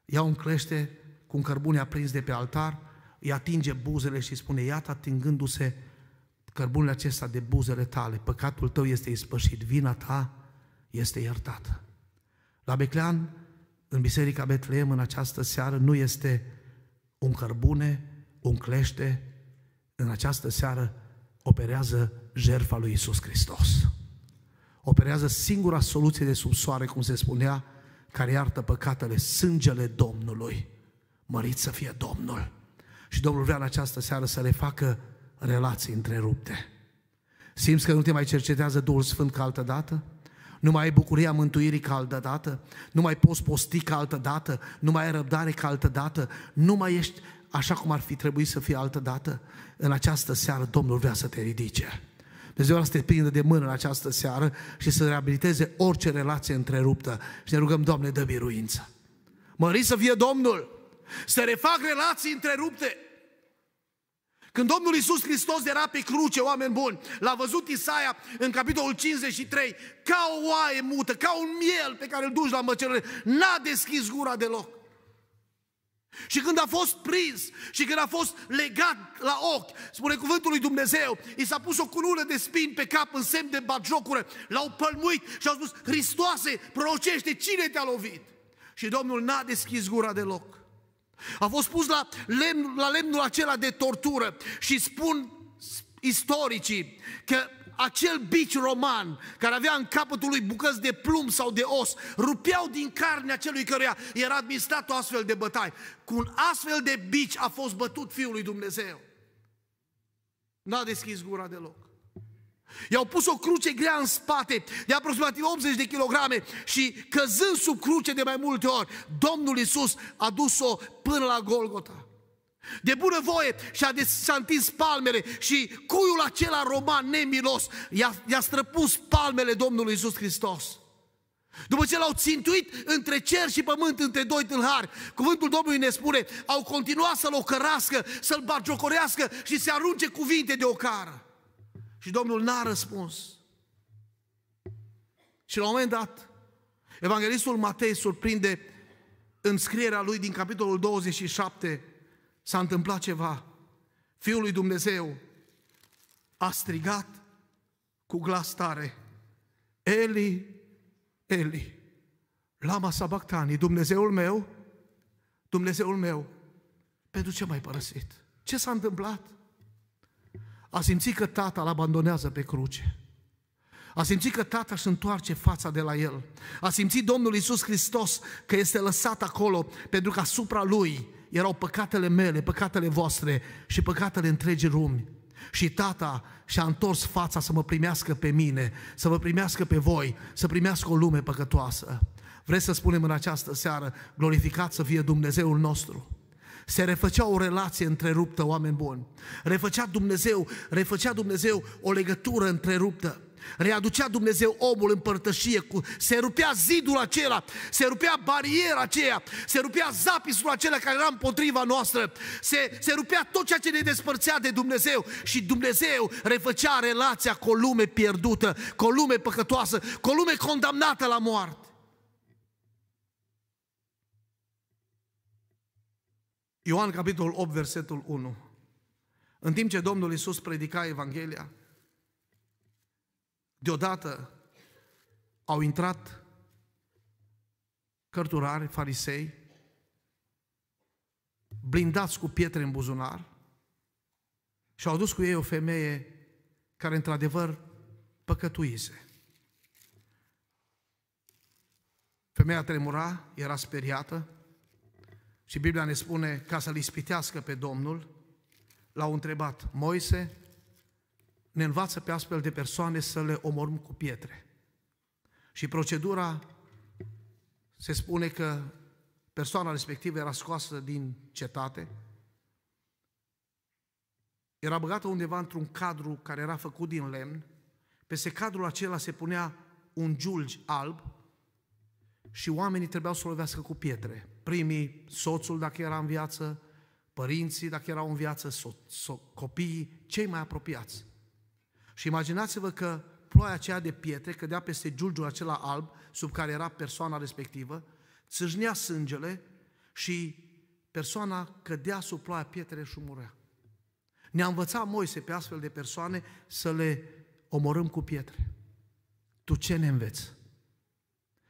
ia un crește cu un cărbune aprins de pe altar, îi atinge buzele și spune, iată atingându-se cărbunele acesta de buzele tale, păcatul tău este ispășit, vina ta este iertată. La Beclean, în Biserica Betleem, în această seară, nu este un cărbune, un clește, în această seară operează jertfa lui Isus Hristos. Operează singura soluție de sub soare, cum se spunea, care iartă păcatele, sângele Domnului. Mărit să fie Domnul! Și Domnul vrea în această seară să le facă relații întrerupte. Simți că nu te mai cercetează Duhul Sfânt ca altă dată? Nu mai ai bucuria mântuirii ca altă dată? Nu mai poți posti ca altă dată? Nu mai ai răbdare ca altă dată? Nu mai ești așa cum ar fi trebuit să fie altă dată? În această seară Domnul vrea să te ridice. Dumnezeu vrea să te prindă de mână în această seară și să reabiliteze orice relație întreruptă. Și ne rugăm, Doamne, dă biruință. Mări să fie Domnul! Să refac relații întrerupte! Când Domnul Isus Hristos era pe cruce, oameni buni, l-a văzut Isaia în capitolul 53, ca o oaie mută, ca un miel pe care îl duci la măcelărie, n-a deschis gura deloc. Și când a fost prins și când a fost legat la ochi, spune cuvântul lui Dumnezeu, i s-a pus o cunună de spin pe cap în semn de bagiocură, l-au pălmuit și au spus, Hristoase, prorocește, cine te-a lovit? Și Domnul n-a deschis gura deloc. A fost pus la, lemn, la lemnul acela de tortură și spun istoricii că acel bici roman care avea în capătul lui bucăți de plumb sau de os, rupeau din carnea celui căruia era administrat o astfel de bătaie. Cu un astfel de bici a fost bătut Fiul lui Dumnezeu. N-a deschis gura deloc. I-au pus o cruce grea în spate de aproximativ 80 de kilograme și căzând sub cruce de mai multe ori, Domnul Iisus a dus-o până la Golgota. De bună voie și-a, și întins palmele și cuiul acela roman nemilos i-a, i-a străpus palmele Domnului Iisus Hristos. După ce l-au țintuit între cer și pământ, între doi tâlhari, cuvântul Domnului ne spune, au continuat să-l ocărască, să-l barjocorească și să arunce cuvinte de ocară. Și Domnul n-a răspuns. Și la un moment dat, Evanghelistul Matei surprinde în scrierea lui din capitolul 27, s-a întâmplat ceva. Fiul lui Dumnezeu a strigat cu glas tare, Eli, Eli, lama sabactani, Dumnezeul meu, Dumnezeul meu, pentru ce m-ai părăsit? Ce s-a întâmplat? A simțit că tata îl abandonează pe cruce. A simțit că tata își întoarce fața de la el. A simțit Domnul Isus Hristos că este lăsat acolo pentru că asupra lui erau păcatele mele, păcatele voastre și păcatele întregii lumi. Și tata și-a întors fața să mă primească pe mine, să vă primească pe voi, să primească o lume păcătoasă. Vreți să spunem în această seară, glorificat să fie Dumnezeul nostru se refăcea o relație întreruptă, oameni buni. Refăcea Dumnezeu, refăcea Dumnezeu o legătură întreruptă. Readucea Dumnezeu omul în părtășie, cu, se rupea zidul acela, se rupea bariera aceea, se rupea zapisul acela care era împotriva noastră, se, se rupea tot ceea ce ne despărțea de Dumnezeu și Dumnezeu refăcea relația cu o lume pierdută, cu o lume păcătoasă, cu o lume condamnată la moarte. Ioan, capitolul 8, versetul 1. În timp ce Domnul Iisus predica Evanghelia, deodată au intrat cărturari, farisei, blindați cu pietre în buzunar și au dus cu ei o femeie care într-adevăr păcătuise. Femeia tremura, era speriată, și Biblia ne spune, ca să-L ispitească pe Domnul, l-au întrebat, Moise, ne învață pe astfel de persoane să le omorâm cu pietre. Și procedura se spune că persoana respectivă era scoasă din cetate, era băgată undeva într-un cadru care era făcut din lemn, peste cadrul acela se punea un giulgi alb și oamenii trebuiau să o lovească cu pietre primii, soțul dacă era în viață, părinții dacă erau în viață, so- so- copiii, cei mai apropiați. Și imaginați-vă că ploaia aceea de pietre cădea peste giulgiul acela alb sub care era persoana respectivă, țâșnea sângele și persoana cădea sub ploaia pietre și murea. Ne-a învățat Moise pe astfel de persoane să le omorâm cu pietre. Tu ce ne înveți?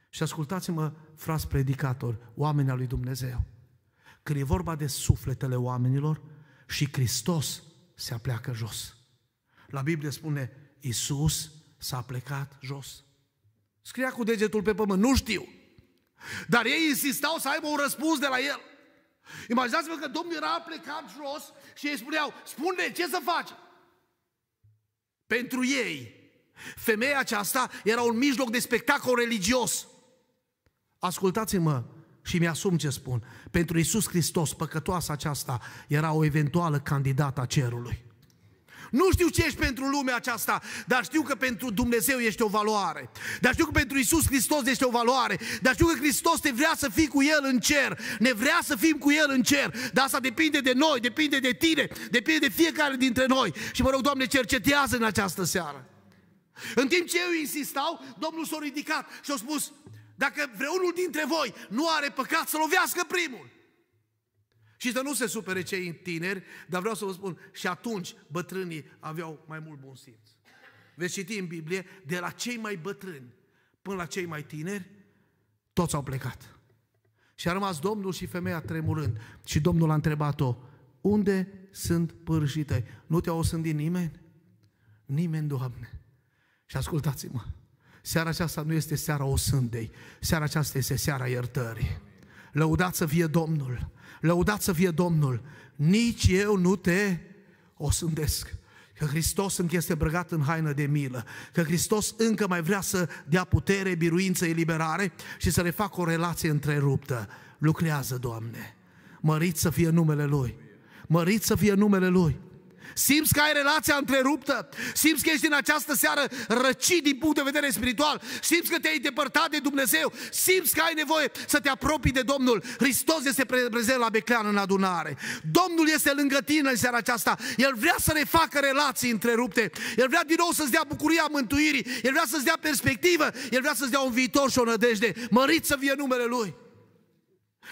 Și ascultați-mă, frați predicatori, oamenii al lui Dumnezeu. Când e vorba de sufletele oamenilor și Hristos se apleacă jos. La Biblie spune, Iisus s-a plecat jos. Scria cu degetul pe pământ, nu știu. Dar ei insistau să aibă un răspuns de la el. Imaginați-vă că Domnul era plecat jos și ei spuneau, spune ce să faci. Pentru ei, femeia aceasta era un mijloc de spectacol religios. Ascultați-mă și mi-asum ce spun. Pentru Isus Hristos, păcătoasa aceasta era o eventuală candidată a cerului. Nu știu ce ești pentru lumea aceasta, dar știu că pentru Dumnezeu ești o valoare. Dar știu că pentru Isus Hristos ești o valoare. Dar știu că Hristos te vrea să fii cu El în cer. Ne vrea să fim cu El în cer. Dar asta depinde de noi, depinde de tine, depinde de fiecare dintre noi. Și mă rog, Doamne, cercetează în această seară. În timp ce eu insistau, Domnul s-a ridicat și a spus, dacă vreunul dintre voi nu are păcat, să lovească primul. Și să nu se supere cei tineri, dar vreau să vă spun, și atunci bătrânii aveau mai mult bun simț. Veți citi în Biblie, de la cei mai bătrâni până la cei mai tineri, toți au plecat. Și a rămas Domnul și femeia tremurând. Și Domnul a întrebat-o, unde sunt pârșii tăi? Nu te au osândit nimeni? Nimeni, Doamne. Și ascultați-mă, Seara aceasta nu este seara osândei, seara aceasta este seara iertării. Lăudați să fie Domnul, lăudați să fie Domnul, nici eu nu te osândesc. Că Hristos încă este brăgat în haină de milă, că Hristos încă mai vrea să dea putere, biruință, eliberare și să le facă o relație întreruptă. Lucrează, Doamne! Mărit să fie numele Lui! Mărit să fie numele Lui! Simți că ai relația întreruptă? Simți că ești din această seară răcit din punct de vedere spiritual? Simți că te-ai depărtat de Dumnezeu? Simți că ai nevoie să te apropii de Domnul? Hristos este prezent la Beclean în adunare. Domnul este lângă tine în seara aceasta. El vrea să refacă relații întrerupte. El vrea din nou să-ți dea bucuria mântuirii. El vrea să-ți dea perspectivă. El vrea să-ți dea un viitor și o nădejde. Mărit să fie numele Lui.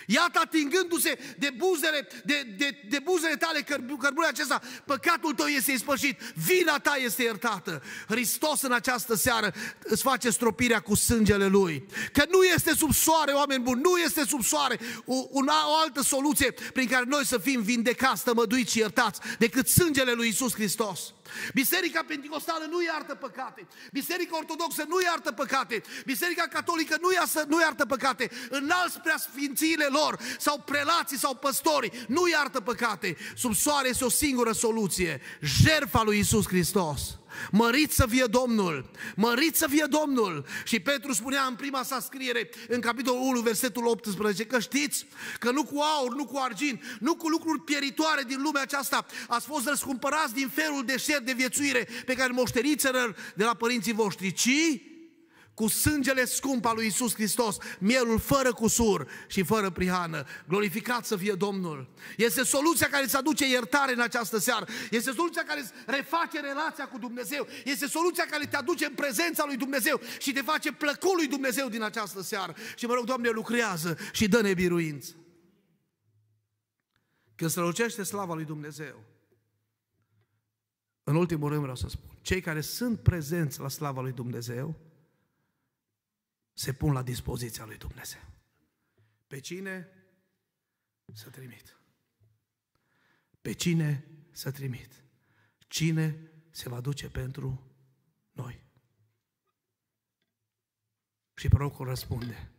Iată atingându-se de buzele, de, de, de buzele tale cărbunea acesta, păcatul tău este ispășit, vina ta este iertată. Hristos în această seară îți face stropirea cu sângele Lui. Că nu este sub soare, oameni buni, nu este sub soare una, o altă soluție prin care noi să fim vindecați, tămăduiți și iertați decât sângele Lui Isus Hristos. Biserica Pentecostală nu iartă păcate. Biserica Ortodoxă nu iartă păcate. Biserica Catolică nu, iasă, nu iartă păcate. Înalți prea sfințiile lor sau prelații sau păstori nu iartă păcate. Sub soare este o singură soluție. Jerfa lui Isus Hristos. Mărit să fie Domnul! Mărit să fie Domnul! Și Petru spunea în prima sa scriere, în capitolul 1, versetul 18, că știți că nu cu aur, nu cu argint, nu cu lucruri pieritoare din lumea aceasta ați fost răscumpărați din felul de șer de viețuire pe care moșteriți de la părinții voștri, ci cu sângele scump al lui Isus Hristos, mielul fără cusur și fără prihană. Glorificat să fie Domnul! Este soluția care îți aduce iertare în această seară. Este soluția care îți reface relația cu Dumnezeu. Este soluția care te aduce în prezența lui Dumnezeu și te face plăcut lui Dumnezeu din această seară. Și mă rog, Doamne, lucrează și dă nebiruință. Când strălucește slava lui Dumnezeu, în ultimul rând vreau să spun, cei care sunt prezenți la slava lui Dumnezeu, se pun la dispoziția lui Dumnezeu. Pe cine să trimit? Pe cine să trimit? Cine se va duce pentru noi? Și prorocul răspunde,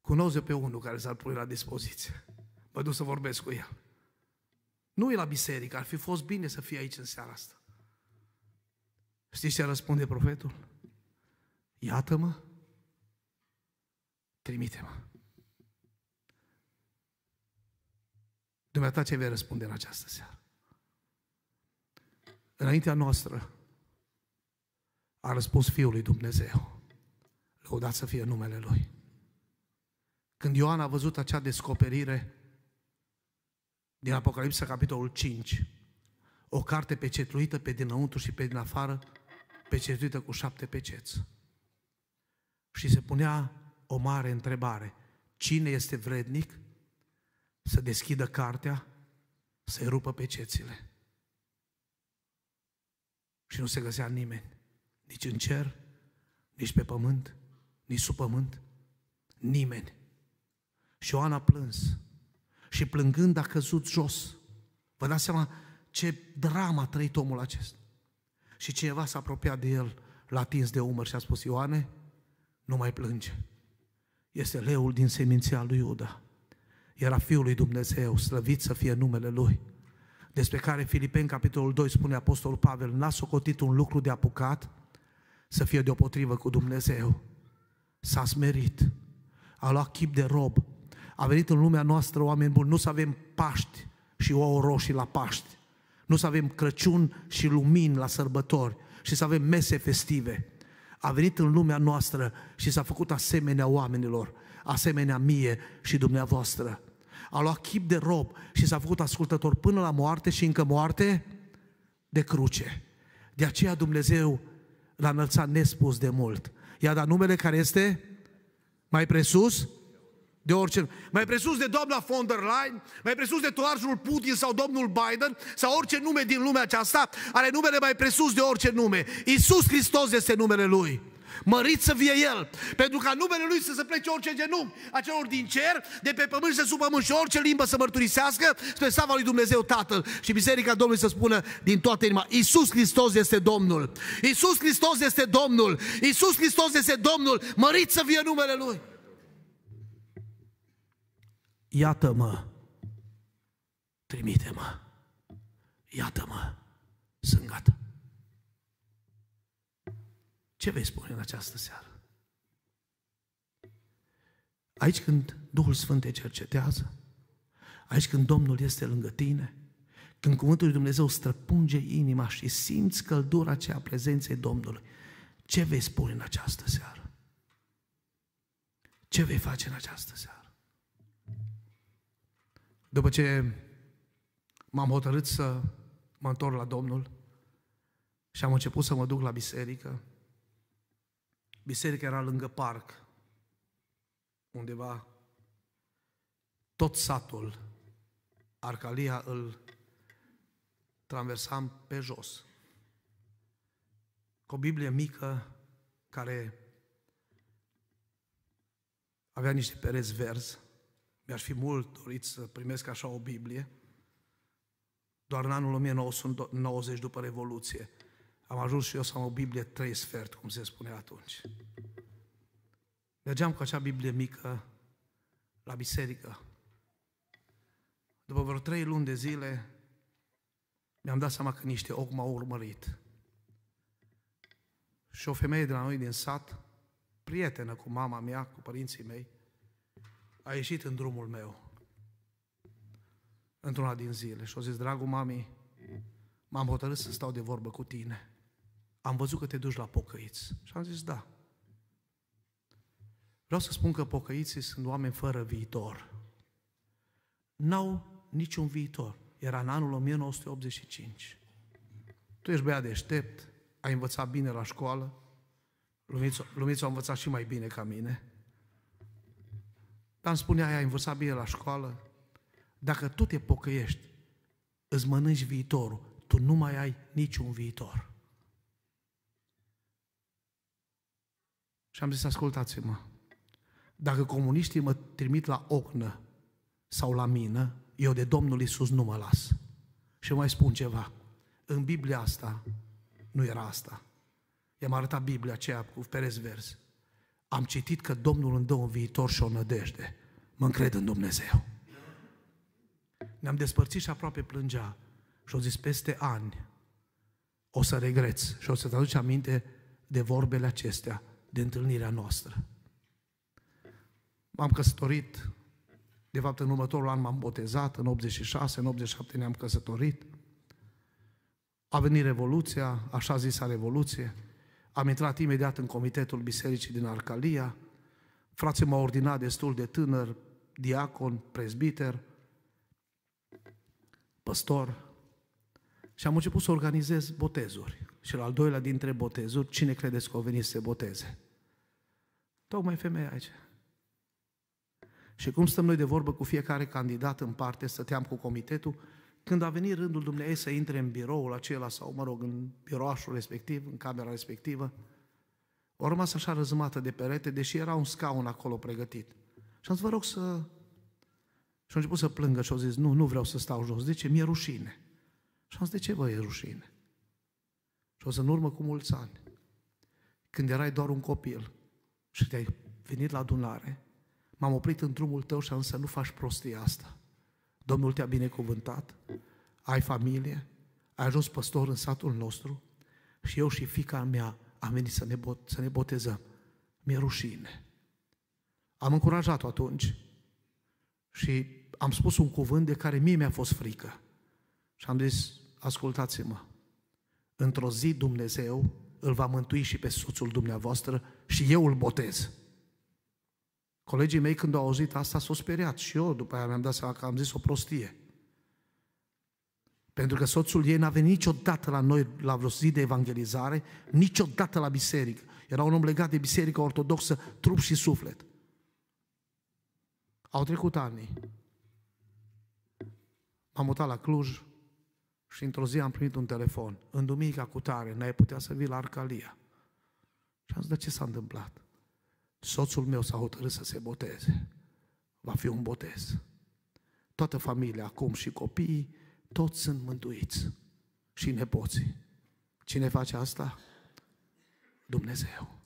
cunosc eu pe unul care s-ar pune la dispoziție. Mă duc să vorbesc cu el. Nu e la biserică, ar fi fost bine să fie aici în seara asta. Știți ce răspunde profetul? Iată-mă, trimite-mă. Dumneata ce vei răspunde în această seară? Înaintea noastră a răspuns Fiul lui Dumnezeu. Lăudat să fie numele Lui. Când Ioan a văzut acea descoperire din Apocalipsa, capitolul 5, o carte pecetluită pe dinăuntru și pe din afară, pecetluită cu șapte peceți și se punea o mare întrebare. Cine este vrednic să deschidă cartea, să-i rupă pe cețile? Și nu se găsea nimeni, nici în cer, nici pe pământ, nici sub pământ, nimeni. Și Ioan a plâns și plângând a căzut jos. Vă dați seama ce drama a trăit omul acesta. Și cineva s-a apropiat de el, l-a atins de umăr și a spus, Ioane, nu mai plânge. Este leul din seminția lui Iuda. Era Fiul lui Dumnezeu, slăvit să fie numele Lui. Despre care Filipeni, capitolul 2, spune Apostolul Pavel, n-a socotit un lucru de apucat să fie deopotrivă cu Dumnezeu. S-a smerit, a luat chip de rob, a venit în lumea noastră oameni buni, nu să avem Paști și ouă roșii la Paști, nu să avem Crăciun și lumini la sărbători și să avem mese festive, a venit în lumea noastră și s-a făcut asemenea oamenilor, asemenea mie și dumneavoastră. A luat chip de rob și s-a făcut ascultător până la moarte și încă moarte de cruce. De aceea Dumnezeu l-a înălțat nespus de mult. I-a dat numele care este mai presus de orice. Mai presus de doamna von der Leyen, mai presus de toarșul Putin sau domnul Biden sau orice nume din lumea aceasta, are numele mai presus de orice nume. Iisus Hristos este numele Lui. Mărit să fie El, pentru ca numele Lui să se plece orice genunchi a celor din cer, de pe pământ și de sub pământ și orice limbă să mărturisească spre slava Lui Dumnezeu Tatăl și Biserica Domnului să spună din toată inima, Iisus Hristos este Domnul, Iisus Hristos este Domnul, Iisus Hristos este Domnul, mărit să fie numele Lui. Iată-mă, trimite-mă, iată-mă, sunt gata. Ce vei spune în această seară? Aici când Duhul Sfânt te cercetează, aici când Domnul este lângă tine, când cuvântul lui Dumnezeu străpunge inima și simți căldura aceea a prezenței Domnului, ce vei spune în această seară? Ce vei face în această seară? După ce m-am hotărât să mă întorc la Domnul și am început să mă duc la biserică, biserica era lângă parc, undeva tot satul, Arcalia îl traversam pe jos. Cu o Biblie mică care avea niște pereți verzi mi-aș fi mult dorit să primesc așa o Biblie. Doar în anul 1990, după Revoluție, am ajuns și eu să am o Biblie trei sfert, cum se spune atunci. Mergeam cu acea Biblie mică la biserică. După vreo trei luni de zile, mi-am dat seama că niște ochi m-au urmărit. Și o femeie de la noi din sat, prietenă cu mama mea, cu părinții mei, a ieșit în drumul meu într-una din zile și a zis, dragul mami, m-am hotărât să stau de vorbă cu tine. Am văzut că te duci la pocăiți. Și am zis, da. Vreau să spun că pocăiții sunt oameni fără viitor. N-au niciun viitor. Era în anul 1985. Tu ești băiat deștept, ai învățat bine la școală, Lumițu, Lumițu a învățat și mai bine ca mine. Dar îmi spunea, aia învăța bine la școală? Dacă tu te pocăiești, îți mănânci viitorul, tu nu mai ai niciun viitor. Și am zis, ascultați-mă, dacă comuniștii mă trimit la ocnă sau la mină, eu de Domnul Isus nu mă las. Și mai spun ceva, în Biblia asta nu era asta. I-am arătat Biblia aceea cu pereți verzi am citit că Domnul îmi dă un viitor și o nădejde. Mă încred în Dumnezeu. Ne-am despărțit și aproape plângea. Și au zis, peste ani o să regreți și o să-ți aduci aminte de vorbele acestea, de întâlnirea noastră. M-am căsătorit, de fapt în următorul an m-am botezat, în 86, în 87 ne-am căsătorit. A venit Revoluția, așa zisa Revoluție, am intrat imediat în comitetul bisericii din Arcalia, frații m-au ordinat destul de tânăr, diacon, prezbiter, păstor, și am început să organizez botezuri. Și la al doilea dintre botezuri, cine credeți că au venit să se boteze? Tocmai femeia aici. Și cum stăm noi de vorbă cu fiecare candidat în parte, stăteam cu comitetul când a venit rândul Dumnezeu să intre în biroul acela sau, mă rog, în biroașul respectiv, în camera respectivă, o rămas așa răzmată de perete, deși era un scaun acolo pregătit. Și am zis, vă rog să... Și a început să plângă și au zis, nu, nu vreau să stau jos. De ce? Mi-e rușine. Și am zis, de ce vă e rușine? Și o să în urmă cu mulți ani, când erai doar un copil și te-ai venit la adunare, m-am oprit în drumul tău și am zis să nu faci prostia asta. Domnul te-a binecuvântat, ai familie, ai ajuns păstor în satul nostru și eu și fica mea am venit să ne, bot, să ne botezăm. Mi-e rușine. Am încurajat-o atunci și am spus un cuvânt de care mie mi-a fost frică. Și am zis, ascultați-mă, într-o zi Dumnezeu îl va mântui și pe soțul dumneavoastră și eu îl botez. Colegii mei când au auzit asta s-au speriat și eu după aia mi-am dat seama că am zis o prostie. Pentru că soțul ei n-a venit niciodată la noi la vreo zi de evangelizare, niciodată la biserică. Era un om legat de biserică ortodoxă, trup și suflet. Au trecut ani. M-am mutat la Cluj și într-o zi am primit un telefon. În duminica cu tare, n-ai putea să vii la Arcalia. Și am zis, de ce s-a întâmplat? Soțul meu s-a hotărât să se boteze. Va fi un botez. Toată familia, acum și copiii, toți sunt mântuiți. Și nepoții. Cine face asta? Dumnezeu.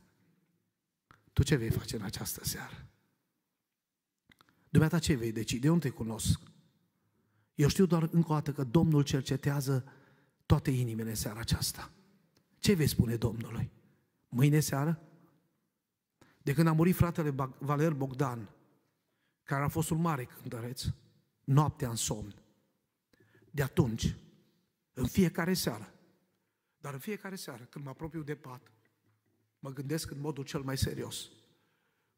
Tu ce vei face în această seară? Dumneata ce vei decide? Eu nu te cunosc. Eu știu doar încă o dată că Domnul cercetează toate inimile în seara aceasta. Ce vei spune Domnului? Mâine seară? De când a murit fratele Valer Bogdan, care a fost un mare cântăreț, noaptea în somn. De atunci, în fiecare seară, dar în fiecare seară, când mă apropiu de pat, mă gândesc în modul cel mai serios.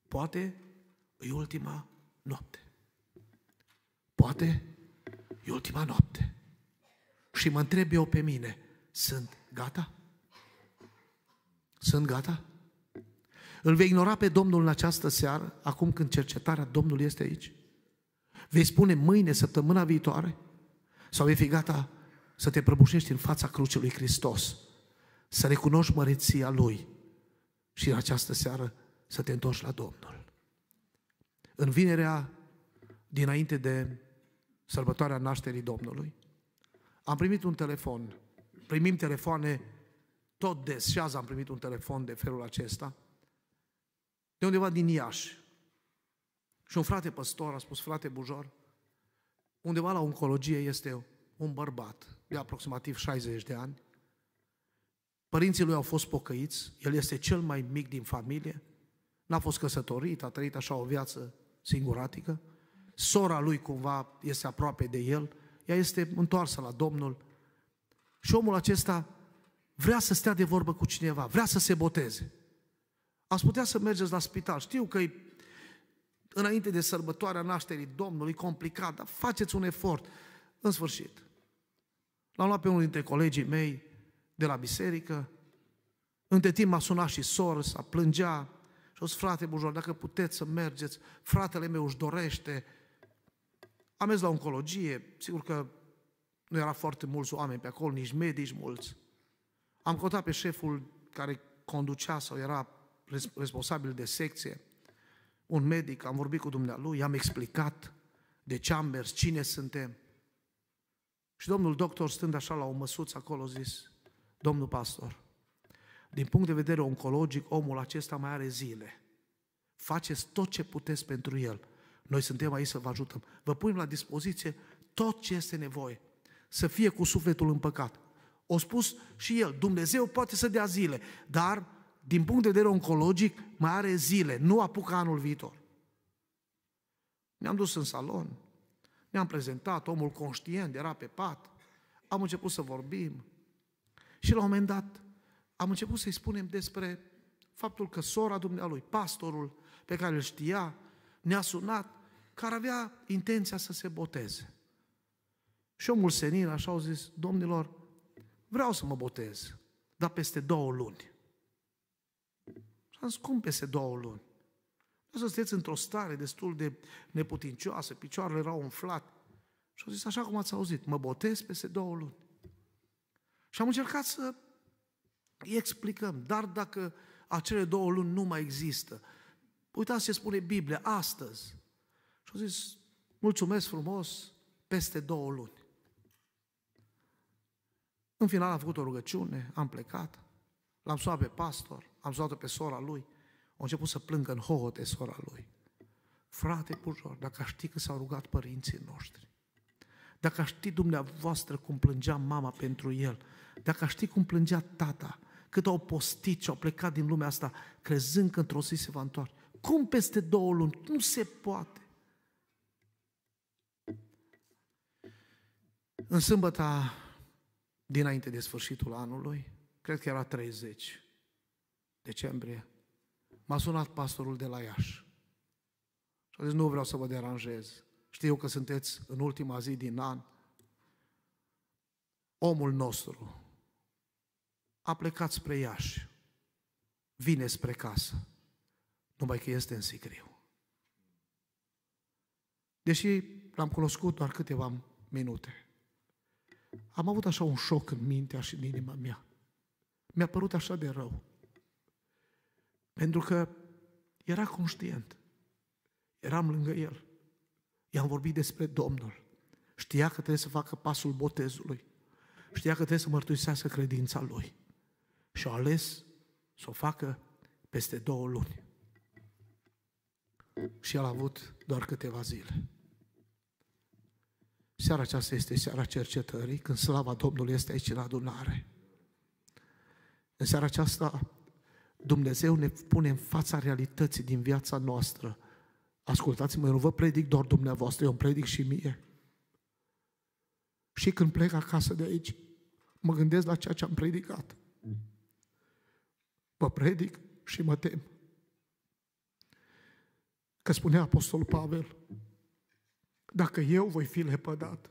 Poate e ultima noapte. Poate e ultima noapte. Și mă întreb eu pe mine, sunt gata? Sunt gata? Îl vei ignora pe Domnul în această seară, acum când cercetarea Domnului este aici? Vei spune mâine, săptămâna viitoare? Sau vei fi gata să te prăbușești în fața crucii lui Hristos, să recunoști măreția Lui și în această seară să te întorci la Domnul. În vinerea, dinainte de sărbătoarea nașterii Domnului, am primit un telefon, primim telefoane tot des și azi am primit un telefon de felul acesta – de undeva din Iași. Și un frate păstor a spus, frate Bujor, undeva la oncologie este un bărbat de aproximativ 60 de ani, părinții lui au fost pocăiți, el este cel mai mic din familie, n-a fost căsătorit, a trăit așa o viață singuratică, sora lui cumva este aproape de el, ea este întoarsă la Domnul și omul acesta vrea să stea de vorbă cu cineva, vrea să se boteze. Ați putea să mergeți la spital. Știu că înainte de sărbătoarea nașterii Domnului, complicat, dar faceți un efort. În sfârșit, l-am luat pe unul dintre colegii mei de la biserică, între timp m-a sunat și sor, s-a plângea, și a zis, frate Bujor, dacă puteți să mergeți, fratele meu își dorește. Am mers la oncologie, sigur că nu era foarte mulți oameni pe acolo, nici medici mulți. Am căutat pe șeful care conducea sau era responsabil de secție, un medic, am vorbit cu dumnealui, i-am explicat de ce am mers, cine suntem. Și domnul doctor, stând așa la o măsuță acolo, zis, domnul pastor, din punct de vedere oncologic, omul acesta mai are zile. Faceți tot ce puteți pentru el. Noi suntem aici să vă ajutăm. Vă punem la dispoziție tot ce este nevoie. Să fie cu sufletul împăcat. O spus și el, Dumnezeu poate să dea zile, dar din punct de vedere oncologic, mai are zile, nu apucă anul viitor. Ne-am dus în salon, ne-am prezentat, omul conștient era pe pat, am început să vorbim și la un moment dat am început să-i spunem despre faptul că sora dumnealui, pastorul pe care îl știa, ne-a sunat, care avea intenția să se boteze. Și omul senin așa au zis, domnilor, vreau să mă botez, dar peste două luni am scump peste două luni. să sunteți într-o stare destul de neputincioasă, picioarele erau umflate. Și au zis, așa cum ați auzit, mă botez peste două luni. Și am încercat să îi explicăm, dar dacă acele două luni nu mai există, uitați ce spune Biblia astăzi. Și au zis, mulțumesc frumos, peste două luni. În final am făcut o rugăciune, am plecat, l-am sunat pe pastor, am zis pe sora lui. A început să plângă în hohote sora lui. Frate Pujor, dacă aș ști că s-au rugat părinții noștri, dacă aș ști dumneavoastră cum plângea mama pentru el, dacă aș ști cum plângea tata, cât au postit și au plecat din lumea asta, crezând că într-o zi se va întoarce. Cum peste două luni? Nu se poate. În sâmbăta dinainte de sfârșitul anului, cred că era 30, decembrie, m-a sunat pastorul de la Iași. Și a zis, nu vreau să vă deranjez. Știu că sunteți în ultima zi din an. Omul nostru a plecat spre Iași. Vine spre casă. Numai că este în sicriu. Deși l-am cunoscut doar câteva minute, am avut așa un șoc în mintea și în inima mea. Mi-a părut așa de rău. Pentru că era conștient. Eram lângă el. I-am vorbit despre Domnul. Știa că trebuie să facă pasul botezului. Știa că trebuie să mărturisească credința lui. Și-a ales să o facă peste două luni. Și el a avut doar câteva zile. Seara aceasta este seara cercetării, când slava Domnului este aici în adunare. În seara aceasta Dumnezeu ne pune în fața realității din viața noastră. Ascultați-mă, eu nu vă predic doar dumneavoastră, eu îmi predic și mie. Și când plec acasă de aici, mă gândesc la ceea ce am predicat. Vă predic și mă tem. Că spunea Apostolul Pavel, dacă eu voi fi lepădat,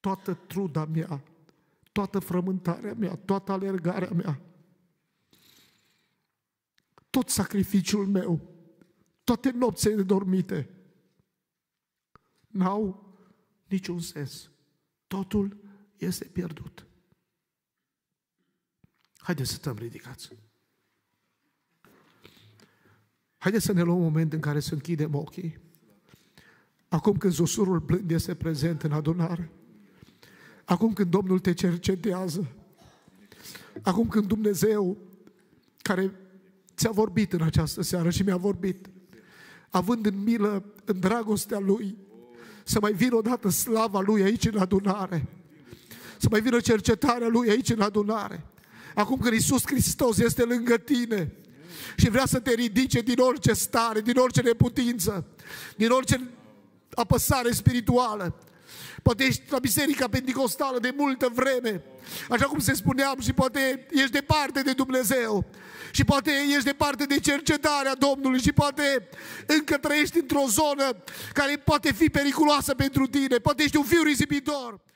toată truda mea, toată frământarea mea, toată alergarea mea, tot sacrificiul meu, toate nopțile dormite, n-au niciun sens. Totul este pierdut. Haideți să stăm ridicați. Haideți să ne luăm un moment în care să închidem ochii. Acum când zosurul blând este prezent în adunare, acum când Domnul te cercetează, acum când Dumnezeu, care ți-a vorbit în această seară și mi-a vorbit. Având în milă, în dragostea Lui, să mai vină odată slava Lui aici în adunare. Să mai vină cercetarea Lui aici în adunare. Acum când Iisus Hristos este lângă tine și vrea să te ridice din orice stare, din orice neputință, din orice apăsare spirituală, Poate ești la biserica pentecostală de multă vreme, așa cum se spuneam, și poate ești departe de Dumnezeu, și poate ești departe de cercetarea Domnului, și poate încă trăiești într-o zonă care poate fi periculoasă pentru tine, poate ești un fiu risipitor,